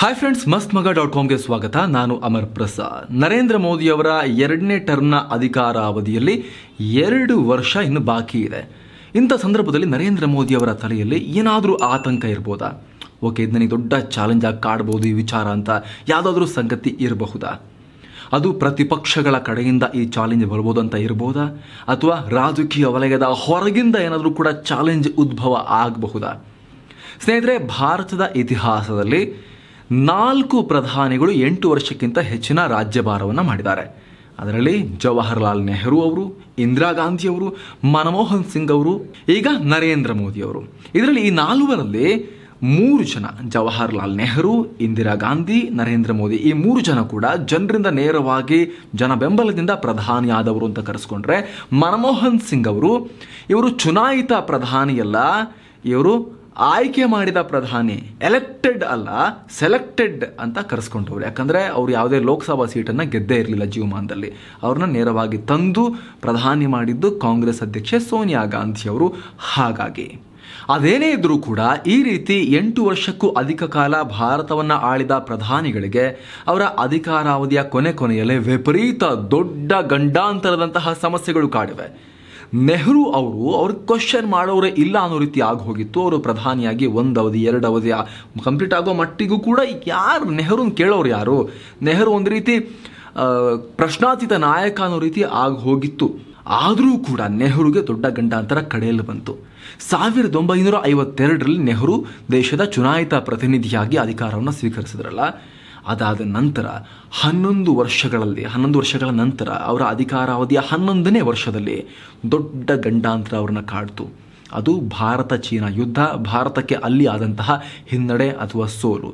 hi friends ಮಸ್ತ್ ಮಗ dot ಕಾಮ್ಗೆ ಸ್ವಾಗತ ನಾನು ಅಮರ್ ಪ್ರಸಾದ್ ನರೇಂದ್ರ ಮೋದಿ ಅವರ ಎರಡನೇ ಟರ್ಮ್ನ ಅಧಿಕಾರ ಅವಧಿಯಲ್ಲಿ ಎರಡು ವರ್ಷ ಇನ್ನು ಬಾಕಿ ಇದೆ ಇಂಥ ಸಂದರ್ಭದಲ್ಲಿ ನರೇಂದ್ರ ಮೋದಿ ಅವರ ತಲೆಯಲ್ಲಿ ಏನಾದರೂ ಆತಂಕ ಇರ್ಬೋದಾ ಓಕೆ ಇದು ನನಗೆ ದೊಡ್ಡ ಆಗಿ ಕಾಡ್ಬೋದು ಈ ವಿಚಾರ ಅಂತ ಯಾವುದಾದ್ರೂ ಸಂಗತಿ ಇರಬಹುದಾ ಅದು ಪ್ರತಿಪಕ್ಷಗಳ ಕಡೆಯಿಂದ ಈ ಚಾಲೆಂಜ್ ಬರ್ಬೋದು ಅಂತ ಇರ್ಬೋದಾ ಅಥವಾ ರಾಜಕೀಯ ವಲಯದ ಹೊರಗಿಂದ ಏನಾದರೂ ಕೂಡ ಚಾಲೆಂಜ್ ಉದ್ಭವ ಆಗಬಹುದಾ ಸ್ನೇಹಿತರೆ ಭಾರತದ ಇತಿಹಾಸದಲ್ಲಿ ನಾಲ್ಕು ಪ್ರಧಾನಿಗಳು ಎಂಟು ವರ್ಷಕ್ಕಿಂತ ಹೆಚ್ಚಿನ ರಾಜ್ಯಭಾರವನ್ನು ಮಾಡಿದ್ದಾರೆ ಅದರಲ್ಲಿ ಜವಾಹರ್ಲಾಲ್ ನೆಹರು ಅವರು ಇಂದಿರಾ ಗಾಂಧಿ ಅವರು ಮನಮೋಹನ್ ಸಿಂಗ್ ಅವರು ಈಗ ನರೇಂದ್ರ ಮೋದಿ ಅವರು ಇದರಲ್ಲಿ ಈ ನಾಲ್ವರಲ್ಲಿ ಮೂರು ಜನ ಜವಾಹರ್ಲಾಲ್ ನೆಹರು ಇಂದಿರಾ ಗಾಂಧಿ ನರೇಂದ್ರ ಮೋದಿ ಈ ಮೂರು ಜನ ಕೂಡ ಜನರಿಂದ ನೇರವಾಗಿ ಜನ ಬೆಂಬಲದಿಂದ ಪ್ರಧಾನಿ ಆದವರು ಅಂತ ಕರೆಸ್ಕೊಂಡ್ರೆ ಮನಮೋಹನ್ ಸಿಂಗ್ ಅವರು ಇವರು ಚುನಾಯಿತ ಪ್ರಧಾನಿಯಲ್ಲ ಇವರು ಆಯ್ಕೆ ಮಾಡಿದ ಪ್ರಧಾನಿ ಎಲೆಕ್ಟೆಡ್ ಅಲ್ಲ ಸೆಲೆಕ್ಟೆಡ್ ಅಂತ ಕರೆಸ್ಕೊಂಡವ್ರು ಯಾಕಂದ್ರೆ ಅವ್ರು ಯಾವುದೇ ಲೋಕಸಭಾ ಸೀಟನ್ನು ಗೆದ್ದೇ ಇರಲಿಲ್ಲ ಜೀವಮಾನದಲ್ಲಿ ಅವ್ರನ್ನ ನೇರವಾಗಿ ತಂದು ಪ್ರಧಾನಿ ಮಾಡಿದ್ದು ಕಾಂಗ್ರೆಸ್ ಅಧ್ಯಕ್ಷೆ ಸೋನಿಯಾ ಗಾಂಧಿ ಅವರು ಹಾಗಾಗಿ ಅದೇನೇ ಇದ್ರೂ ಕೂಡ ಈ ರೀತಿ ಎಂಟು ವರ್ಷಕ್ಕೂ ಅಧಿಕ ಕಾಲ ಭಾರತವನ್ನು ಆಳಿದ ಪ್ರಧಾನಿಗಳಿಗೆ ಅವರ ಅಧಿಕಾರಾವಧಿಯ ಕೊನೆ ಕೊನೆಯಲ್ಲಿ ವಿಪರೀತ ದೊಡ್ಡ ಗಂಡಾಂತರದಂತಹ ಸಮಸ್ಯೆಗಳು ಕಾಡಿವೆ ನೆಹರು ಅವರು ಅವ್ರಿಗೆ ಕ್ವಶನ್ ಮಾಡೋರೇ ಇಲ್ಲ ಅನ್ನೋ ರೀತಿ ಆಗಿ ಹೋಗಿತ್ತು ಅವರು ಪ್ರಧಾನಿಯಾಗಿ ಒಂದು ಅವಧಿ ಎರಡು ಅವಧಿ ಕಂಪ್ಲೀಟ್ ಆಗೋ ಮಟ್ಟಿಗೂ ಕೂಡ ಈಗ ಯಾರು ನೆಹರುನ ಕೇಳೋರು ಯಾರು ನೆಹರು ಒಂದು ರೀತಿ ಪ್ರಶ್ನಾತೀತ ನಾಯಕ ಅನ್ನೋ ರೀತಿ ಆಗಿ ಹೋಗಿತ್ತು ಆದರೂ ಕೂಡ ನೆಹರುಗೆ ದೊಡ್ಡ ಗಂಡಾಂತರ ಕಡೆಯಲ್ಲಿ ಬಂತು ಸಾವಿರದ ಒಂಬೈನೂರ ಐವತ್ತೆರಡರಲ್ಲಿ ನೆಹರು ದೇಶದ ಚುನಾಯಿತ ಪ್ರತಿನಿಧಿಯಾಗಿ ಅಧಿಕಾರವನ್ನು ಸ್ವೀಕರಿಸಿದ್ರಲ್ಲ ಅದಾದ ನಂತರ ಹನ್ನೊಂದು ವರ್ಷಗಳಲ್ಲಿ ಹನ್ನೊಂದು ವರ್ಷಗಳ ನಂತರ ಅವರ ಅಧಿಕಾರಾವಧಿಯ ಹನ್ನೊಂದನೇ ವರ್ಷದಲ್ಲಿ ದೊಡ್ಡ ಗಂಡಾಂತರ ಅವ್ರನ್ನ ಕಾಡ್ತು ಅದು ಭಾರತ ಚೀನಾ ಯುದ್ಧ ಭಾರತಕ್ಕೆ ಅಲ್ಲಿ ಆದಂತಹ ಹಿನ್ನಡೆ ಅಥವಾ ಸೋಲು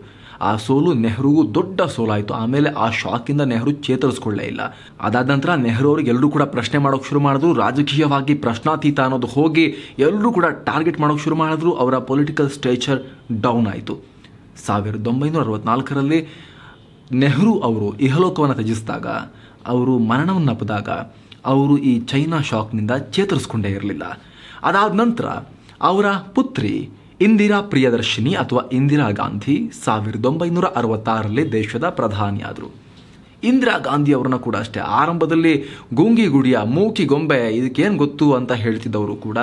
ಆ ಸೋಲು ನೆಹರುಗೂ ದೊಡ್ಡ ಸೋಲಾಯಿತು ಆಮೇಲೆ ಆ ಶಾಕಿಂದ ನೆಹರು ಚೇತರಿಸ್ಕೊಳ್ಳೇ ಇಲ್ಲ ಅದಾದ ನಂತರ ನೆಹರು ಅವ್ರಿಗೆ ಎಲ್ಲರೂ ಕೂಡ ಪ್ರಶ್ನೆ ಮಾಡೋಕೆ ಶುರು ಮಾಡಿದ್ರು ರಾಜಕೀಯವಾಗಿ ಪ್ರಶ್ನಾತೀತ ಅನ್ನೋದು ಹೋಗಿ ಎಲ್ಲರೂ ಕೂಡ ಟಾರ್ಗೆಟ್ ಮಾಡೋಕೆ ಶುರು ಮಾಡಿದ್ರು ಅವರ ಪೊಲಿಟಿಕಲ್ ಸ್ಟ್ರೇಚರ್ ಡೌನ್ ಆಯಿತು ಸಾವಿರದ ಒಂಬೈನೂರ ಅರವತ್ನಾಲ್ಕರಲ್ಲಿ ನೆಹರು ಅವರು ಇಹಲೋಕವನ್ನು ತ್ಯಜಿಸಿದಾಗ ಅವರು ಮರಣವನ್ನಪ್ಪಿದಾಗ ಅವರು ಈ ಚೈನಾ ಶಾಕ್ನಿಂದ ಚೇತರಿಸ್ಕೊಂಡೇ ಇರಲಿಲ್ಲ ಅದಾದ ನಂತರ ಅವರ ಪುತ್ರಿ ಇಂದಿರಾ ಪ್ರಿಯದರ್ಶಿನಿ ಅಥವಾ ಇಂದಿರಾ ಗಾಂಧಿ ಸಾವಿರದ ಒಂಬೈನೂರ ಅರವತ್ತಾರರಲ್ಲಿ ದೇಶದ ಪ್ರಧಾನಿಯಾದರು ಇಂದಿರಾ ಗಾಂಧಿ ಅವರನ್ನ ಕೂಡ ಅಷ್ಟೇ ಆರಂಭದಲ್ಲಿ ಗುಂಗಿ ಗುಡಿಯ ಮೂಕಿ ಗೊಂಬೆ ಇದಕ್ಕೇನು ಗೊತ್ತು ಅಂತ ಹೇಳ್ತಿದ್ದವರು ಕೂಡ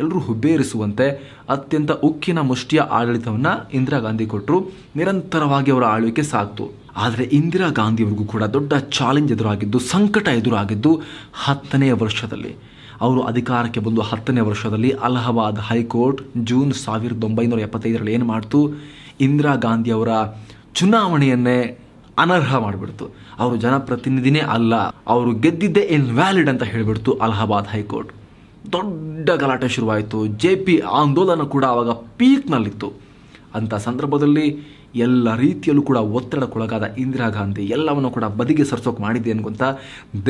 ಎಲ್ಲರೂ ಹುಬ್ಬೇರಿಸುವಂತೆ ಅತ್ಯಂತ ಉಕ್ಕಿನ ಮುಷ್ಟಿಯ ಆಡಳಿತವನ್ನು ಇಂದಿರಾ ಗಾಂಧಿ ಕೊಟ್ಟರು ನಿರಂತರವಾಗಿ ಅವರ ಆಳ್ವಿಕೆ ಸಾಕ್ತು ಆದರೆ ಇಂದಿರಾ ಗಾಂಧಿ ಅವರಿಗೂ ಕೂಡ ದೊಡ್ಡ ಚಾಲೆಂಜ್ ಎದುರಾಗಿದ್ದು ಸಂಕಟ ಎದುರಾಗಿದ್ದು ಹತ್ತನೇ ವರ್ಷದಲ್ಲಿ ಅವರು ಅಧಿಕಾರಕ್ಕೆ ಬಂದು ಹತ್ತನೇ ವರ್ಷದಲ್ಲಿ ಅಲಹಾಬಾದ್ ಹೈಕೋರ್ಟ್ ಜೂನ್ ಸಾವಿರದ ಒಂಬೈನೂರ ಎಪ್ಪತ್ತೈದರಲ್ಲಿ ಏನು ಮಾಡ್ತು ಇಂದಿರಾ ಗಾಂಧಿಯವರ ಚುನಾವಣೆಯನ್ನೇ ಅನರ್ಹ ಮಾಡಿಬಿಡ್ತು ಅವರು ಜನಪ್ರತಿನಿಧಿನೇ ಅಲ್ಲ ಅವರು ಗೆದ್ದಿದ್ದೇ ವ್ಯಾಲಿಡ್ ಅಂತ ಹೇಳಿಬಿಡ್ತು ಅಲಹಾಬಾದ್ ಹೈಕೋರ್ಟ್ ದೊಡ್ಡ ಗಲಾಟೆ ಶುರುವಾಯಿತು ಜೆ ಪಿ ಆಂದೋಲನ ಕೂಡ ಆವಾಗ ಪೀಕ್ನಲ್ಲಿತ್ತು ಅಂಥ ಸಂದರ್ಭದಲ್ಲಿ ಎಲ್ಲ ರೀತಿಯಲ್ಲೂ ಕೂಡ ಒತ್ತಡಕ್ಕೊಳಗಾದ ಇಂದಿರಾ ಗಾಂಧಿ ಎಲ್ಲವನ್ನು ಕೂಡ ಬದಿಗೆ ಸರಿಸೋಕೆ ಮಾಡಿದೆ ಅನ್ಕೊಂತ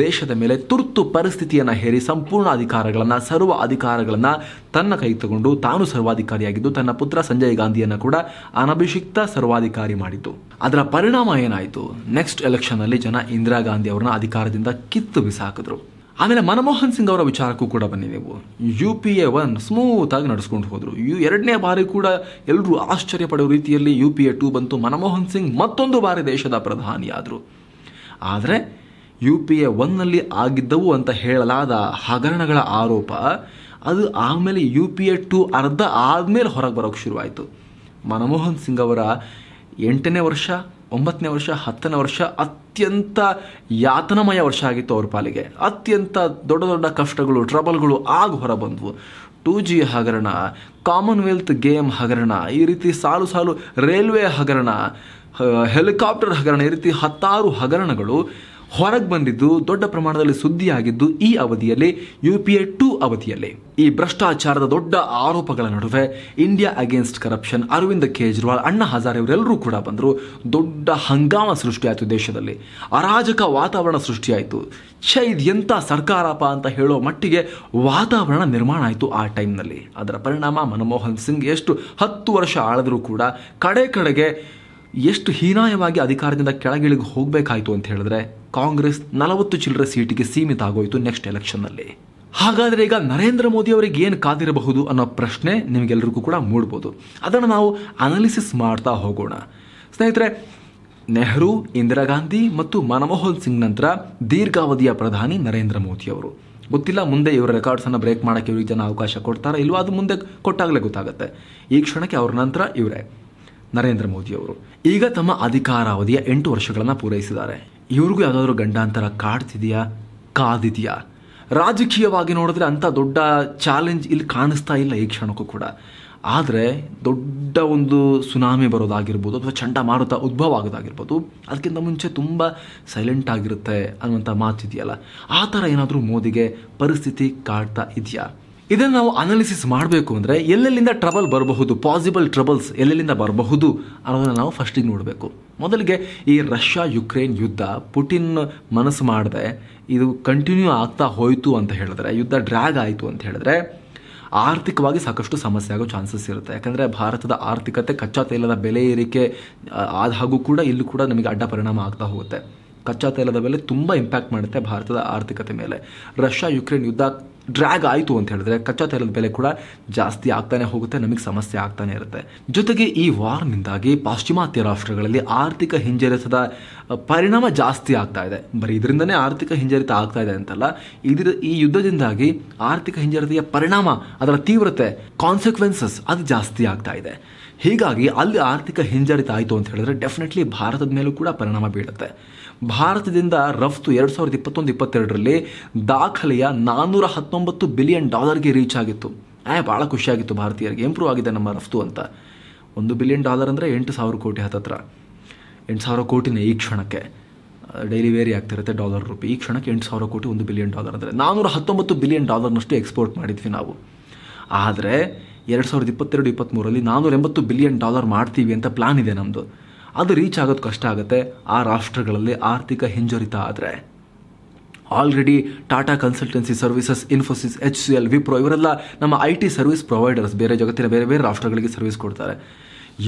ದೇಶದ ಮೇಲೆ ತುರ್ತು ಪರಿಸ್ಥಿತಿಯನ್ನು ಹೇರಿ ಸಂಪೂರ್ಣ ಅಧಿಕಾರಗಳನ್ನು ಸರ್ವ ಅಧಿಕಾರಗಳನ್ನು ತನ್ನ ಕೈ ತಗೊಂಡು ತಾನು ಸರ್ವಾಧಿಕಾರಿಯಾಗಿದ್ದು ತನ್ನ ಪುತ್ರ ಸಂಜಯ್ ಗಾಂಧಿಯನ್ನು ಕೂಡ ಅನಭಿಷಿಕ್ತ ಸರ್ವಾಧಿಕಾರಿ ಮಾಡಿತು ಅದರ ಪರಿಣಾಮ ಏನಾಯಿತು ನೆಕ್ಸ್ಟ್ ಅಲ್ಲಿ ಜನ ಇಂದಿರಾ ಗಾಂಧಿ ಅವರನ್ನ ಅಧಿಕಾರದಿಂದ ಕಿತ್ತು ಬಿಸಾಕಿದ್ರು ಆಮೇಲೆ ಮನಮೋಹನ್ ಸಿಂಗ್ ಅವರ ವಿಚಾರಕ್ಕೂ ಕೂಡ ಬನ್ನಿ ನೀವು ಯು ಪಿ ಎ ಒನ್ ಸ್ಮೂತಾಗಿ ನಡೆಸ್ಕೊಂಡು ಹೋದರು ಈ ಎರಡನೇ ಬಾರಿ ಕೂಡ ಎಲ್ಲರೂ ಆಶ್ಚರ್ಯ ಪಡೋ ರೀತಿಯಲ್ಲಿ ಯು ಪಿ ಎ ಟು ಬಂತು ಮನಮೋಹನ್ ಸಿಂಗ್ ಮತ್ತೊಂದು ಬಾರಿ ದೇಶದ ಪ್ರಧಾನಿಯಾದರು ಆದರೆ ಯು ಪಿ ಎ ಒನ್ನಲ್ಲಿ ಆಗಿದ್ದವು ಅಂತ ಹೇಳಲಾದ ಹಗರಣಗಳ ಆರೋಪ ಅದು ಆಮೇಲೆ ಯು ಪಿ ಎ ಟು ಅರ್ಧ ಆದಮೇಲೆ ಹೊರಗೆ ಬರೋಕ್ಕೆ ಶುರುವಾಯಿತು ಮನಮೋಹನ್ ಸಿಂಗ್ ಅವರ ಎಂಟನೇ ವರ್ಷ ಒಂಬತ್ತನೇ ವರ್ಷ ಹತ್ತನೇ ವರ್ಷ ಅತ್ಯಂತ ಯಾತನಮಯ ವರ್ಷ ಆಗಿತ್ತು ಅವ್ರ ಪಾಲಿಗೆ ಅತ್ಯಂತ ದೊಡ್ಡ ದೊಡ್ಡ ಕಷ್ಟಗಳು ಟ್ರಬಲ್ಗಳು ಆಗ ಹೊರಬಂದವು ಟೂ ಜಿ ಹಗರಣ ಕಾಮನ್ವೆಲ್ತ್ ಗೇಮ್ ಹಗರಣ ಈ ರೀತಿ ಸಾಲು ಸಾಲು ರೈಲ್ವೆ ಹಗರಣ ಹೆಲಿಕಾಪ್ಟರ್ ಹಗರಣ ಈ ರೀತಿ ಹತ್ತಾರು ಹಗರಣಗಳು ಹೊರಗೆ ಬಂದಿದ್ದು ದೊಡ್ಡ ಪ್ರಮಾಣದಲ್ಲಿ ಸುದ್ದಿಯಾಗಿದ್ದು ಈ ಅವಧಿಯಲ್ಲಿ ಯು ಪಿ ಎ ಟು ಅವಧಿಯಲ್ಲಿ ಈ ಭ್ರಷ್ಟಾಚಾರದ ದೊಡ್ಡ ಆರೋಪಗಳ ನಡುವೆ India against corruption Arvind Kejriwal Anna Hazare ಇವರೆಲ್ಲರೂ ಕೂಡ ಬಂದರು ದೊಡ್ಡ ಹಂಗಾಮ ಸೃಷ್ಟಿಯಾಯಿತು ದೇಶದಲ್ಲಿ ಅರಾಜಕ ವಾತಾವರಣ ಸೃಷ್ಟಿಯಾಯಿತು ಛ ಇದು ಎಂಥ ಸರ್ಕಾರಪ್ಪ ಅಂತ ಹೇಳೋ ಮಟ್ಟಿಗೆ ವಾತಾವರಣ ನಿರ್ಮಾಣ ಆಯಿತು ಆ ಟೈಮ್ನಲ್ಲಿ ಅದರ ಪರಿಣಾಮ ಮನಮೋಹನ್ ಸಿಂಗ್ ಎಷ್ಟು ಹತ್ತು ವರ್ಷ ಆಳಿದ್ರೂ ಕೂಡ ಕಡೆ ಕಡೆಗೆ ಎಷ್ಟು ಹೀನಾಯವಾಗಿ ಅಧಿಕಾರದಿಂದ ಕೆಳಗಿಳಿಗೆ ಹೋಗಬೇಕಾಯಿತು ಅಂತ ಹೇಳಿದ್ರೆ ಕಾಂಗ್ರೆಸ್ ನಲವತ್ತು ಚಿಲ್ಲರೆ ಸೀಟಿಗೆ ಸೀಮಿತ ಆಗೋಯಿತು ನೆಕ್ಸ್ಟ್ ಎಲೆಕ್ಷನ್ನಲ್ಲಿ ಹಾಗಾದರೆ ಈಗ ನರೇಂದ್ರ ಮೋದಿ ಅವರಿಗೆ ಏನು ಕಾದಿರಬಹುದು ಅನ್ನೋ ಪ್ರಶ್ನೆ ನಿಮಗೆಲ್ಲರಿಗೂ ಕೂಡ ಮೂಡ್ಬೋದು ಅದನ್ನು ನಾವು ಅನಾಲಿಸಿಸ್ ಮಾಡ್ತಾ ಹೋಗೋಣ ಸ್ನೇಹಿತರೆ ನೆಹರು ಇಂದಿರಾ ಗಾಂಧಿ ಮತ್ತು ಮನಮೋಹನ್ ಸಿಂಗ್ ನಂತರ ದೀರ್ಘಾವಧಿಯ ಪ್ರಧಾನಿ ನರೇಂದ್ರ ಮೋದಿ ಅವರು ಗೊತ್ತಿಲ್ಲ ಮುಂದೆ ಇವರ ರೆಕಾರ್ಡ್ಸನ್ನು ಬ್ರೇಕ್ ಮಾಡೋಕ್ಕೆ ಇವ್ರಿಗೆ ಜನ ಅವಕಾಶ ಕೊಡ್ತಾರಾ ಇಲ್ವೋ ಅದು ಮುಂದೆ ಕೊಟ್ಟಾಗಲೇ ಗೊತ್ತಾಗುತ್ತೆ ಈ ಕ್ಷಣಕ್ಕೆ ಅವ್ರ ನಂತರ ಇವರೇ ನರೇಂದ್ರ ಮೋದಿ ಅವರು ಈಗ ತಮ್ಮ ಅಧಿಕಾರಾವಧಿಯ ಎಂಟು ವರ್ಷಗಳನ್ನು ಪೂರೈಸಿದ್ದಾರೆ ಇವ್ರಿಗೂ ಯಾವುದಾದ್ರೂ ಗಂಡಾಂತರ ಕಾಡ್ತಿದೆಯಾ ಕಾದಿದೆಯಾ ರಾಜಕೀಯವಾಗಿ ನೋಡಿದ್ರೆ ಅಂಥ ದೊಡ್ಡ ಚಾಲೆಂಜ್ ಇಲ್ಲಿ ಕಾಣಿಸ್ತಾ ಇಲ್ಲ ಈ ಕ್ಷಣಕ್ಕೂ ಕೂಡ ಆದರೆ ದೊಡ್ಡ ಒಂದು ಸುನಾಮಿ ಬರೋದಾಗಿರ್ಬೋದು ಅಥವಾ ಚಂಡಮಾರುತ ಉದ್ಭವ ಆಗೋದಾಗಿರ್ಬೋದು ಅದಕ್ಕಿಂತ ಮುಂಚೆ ತುಂಬ ಸೈಲೆಂಟ್ ಆಗಿರುತ್ತೆ ಅನ್ನುವಂಥ ಮಾತಿದೆಯಲ್ಲ ಆ ಥರ ಏನಾದರೂ ಮೋದಿಗೆ ಪರಿಸ್ಥಿತಿ ಕಾಡ್ತಾ ಇದೆಯಾ ಇದನ್ನು ನಾವು ಅನಾಲಿಸಿಸ್ ಮಾಡಬೇಕು ಅಂದರೆ ಎಲ್ಲೆಲ್ಲಿಂದ ಟ್ರಬಲ್ ಬರಬಹುದು ಪಾಸಿಬಲ್ ಟ್ರಬಲ್ಸ್ ಎಲ್ಲೆಲ್ಲಿಂದ ಬರಬಹುದು ಅನ್ನೋದನ್ನು ನಾವು ಫಸ್ಟಿಗೆ ನೋಡಬೇಕು ಮೊದಲಿಗೆ ಈ ರಷ್ಯಾ ಯುಕ್ರೇನ್ ಯುದ್ಧ ಪುಟಿನ್ ಮನಸ್ಸು ಮಾಡದೆ ಇದು ಕಂಟಿನ್ಯೂ ಆಗ್ತಾ ಹೋಯಿತು ಅಂತ ಹೇಳಿದ್ರೆ ಯುದ್ಧ ಡ್ರ್ಯಾಗ್ ಆಯಿತು ಅಂತ ಹೇಳಿದ್ರೆ ಆರ್ಥಿಕವಾಗಿ ಸಾಕಷ್ಟು ಸಮಸ್ಯೆ ಆಗೋ ಚಾನ್ಸಸ್ ಇರುತ್ತೆ ಯಾಕಂದರೆ ಭಾರತದ ಆರ್ಥಿಕತೆ ಕಚ್ಚಾ ತೈಲದ ಬೆಲೆ ಏರಿಕೆ ಹಾಗೂ ಕೂಡ ಇಲ್ಲೂ ಕೂಡ ನಮಗೆ ಅಡ್ಡ ಪರಿಣಾಮ ಆಗ್ತಾ ಹೋಗುತ್ತೆ ಕಚ್ಚಾ ತೈಲದ ಬೆಲೆ ತುಂಬ ಇಂಪ್ಯಾಕ್ಟ್ ಮಾಡುತ್ತೆ ಭಾರತದ ಆರ್ಥಿಕತೆ ಮೇಲೆ ರಷ್ಯಾ ಯುಕ್ರೇನ್ ಯುದ್ಧ ಡ್ರ್ಯಾಗ್ ಆಯಿತು ಅಂತ ಹೇಳಿದ್ರೆ ಕಚ್ಚಾ ತೈಲದ ಬೆಲೆ ಕೂಡ ಜಾಸ್ತಿ ಆಗ್ತಾನೆ ಹೋಗುತ್ತೆ ನಮಗೆ ಸಮಸ್ಯೆ ಆಗ್ತಾನೆ ಇರುತ್ತೆ ಜೊತೆಗೆ ಈ ವಾರ್ನಿಂದಾಗಿ ಪಾಶ್ಚಿಮಾತ್ಯ ರಾಷ್ಟ್ರಗಳಲ್ಲಿ ಆರ್ಥಿಕ ಹಿಂಜರಿತದ ಪರಿಣಾಮ ಜಾಸ್ತಿ ಆಗ್ತಾ ಇದೆ ಬರೀ ಇದರಿಂದನೇ ಆರ್ಥಿಕ ಹಿಂಜರಿತ ಆಗ್ತಾ ಇದೆ ಅಂತಲ್ಲ ಇದರ ಈ ಯುದ್ಧದಿಂದಾಗಿ ಆರ್ಥಿಕ ಹಿಂಜರಿತೆಯ ಪರಿಣಾಮ ಅದರ ತೀವ್ರತೆ ಕಾನ್ಸಿಕ್ವೆನ್ಸಸ್ ಅದು ಜಾಸ್ತಿ ಆಗ್ತಾ ಇದೆ ಹೀಗಾಗಿ ಅಲ್ಲಿ ಆರ್ಥಿಕ ಹಿಂಜರಿತ ಆಯಿತು ಅಂತ ಹೇಳಿದ್ರೆ ಡೆಫಿನೆಟ್ಲಿ ಭಾರತದ ಮೇಲೂ ಕೂಡ ಪರಿಣಾಮ ಬೀಳುತ್ತೆ ಭಾರತದಿಂದ ರಫ್ತು ಎರಡು ಸಾವಿರದ ಇಪ್ಪತ್ತೊಂದು ಇಪ್ಪತ್ತೆರಡರಲ್ಲಿ ದಾಖಲೆಯ ನಾನ್ನೂರ ಹತ್ತೊಂಬತ್ತು ಬಿಲಿಯನ್ ಡಾಲರ್ಗೆ ರೀಚ್ ಆಗಿತ್ತು ಆಯ್ ಭಾಳ ಖುಷಿಯಾಗಿತ್ತು ಭಾರತೀಯರಿಗೆ ಇಂಪ್ರೂವ್ ಆಗಿದೆ ನಮ್ಮ ರಫ್ತು ಅಂತ ಒಂದು ಬಿಲಿಯನ್ ಡಾಲರ್ ಅಂದರೆ ಎಂಟು ಸಾವಿರ ಕೋಟಿ ಹತ್ತತ್ರ ಎಂಟು ಸಾವಿರ ಕೋಟಿನೇ ಈ ಕ್ಷಣಕ್ಕೆ ಡೈಲಿ ವೇರಿ ಆಗ್ತಿರುತ್ತೆ ಡಾಲರ್ ರೂಪಿ ಈ ಕ್ಷಣಕ್ಕೆ ಎಂಟು ಸಾವಿರ ಕೋಟಿ ಒಂದು ಬಿಲಿಯನ್ ಡಾಲರ್ ಅಂದರೆ ನಾನ್ನೂರ ಹತ್ತೊಂಬತ್ತು ಬಿಲಿಯನ್ ಡಾಲರ್ನಷ್ಟು ಎಕ್ಸ್ಪೋರ್ಟ್ ಮಾಡಿದ್ವಿ ನಾವು ಆದರೆ ಎರಡು ಸಾವಿರದ ಇಪ್ಪತ್ತೆರಡು ಇಪ್ಪತ್ತ್ಮೂರಲ್ಲಿ ನಾನ್ನೂರ ಎಂಬತ್ತು ಬಿಲಿಯನ್ ಡಾಲರ್ ಮಾಡ್ತೀವಿ ಅಂತ ಪ್ಲಾನ್ ಇದೆ ನಮ್ಮದು ಅದು ರೀಚ್ ಆಗೋದು ಕಷ್ಟ ಆಗುತ್ತೆ ಆ ರಾಷ್ಟ್ರಗಳಲ್ಲಿ ಆರ್ಥಿಕ ಹಿಂಜರಿತ ಆದರೆ already Tata consultancy services Infosys H C L Wipro ಇವರೆಲ್ಲ ನಮ್ಮ ಐ ಟಿ ಸರ್ವಿಸ್ ಪ್ರೊವೈಡರ್ಸ್ ಬೇರೆ ಜಗತ್ತಿನ ಬೇರೆ ಬೇರೆ ರಾಷ್ಟ್ರಗಳಿಗೆ ಸರ್ವಿಸ್ ಕೊಡ್ತಾರೆ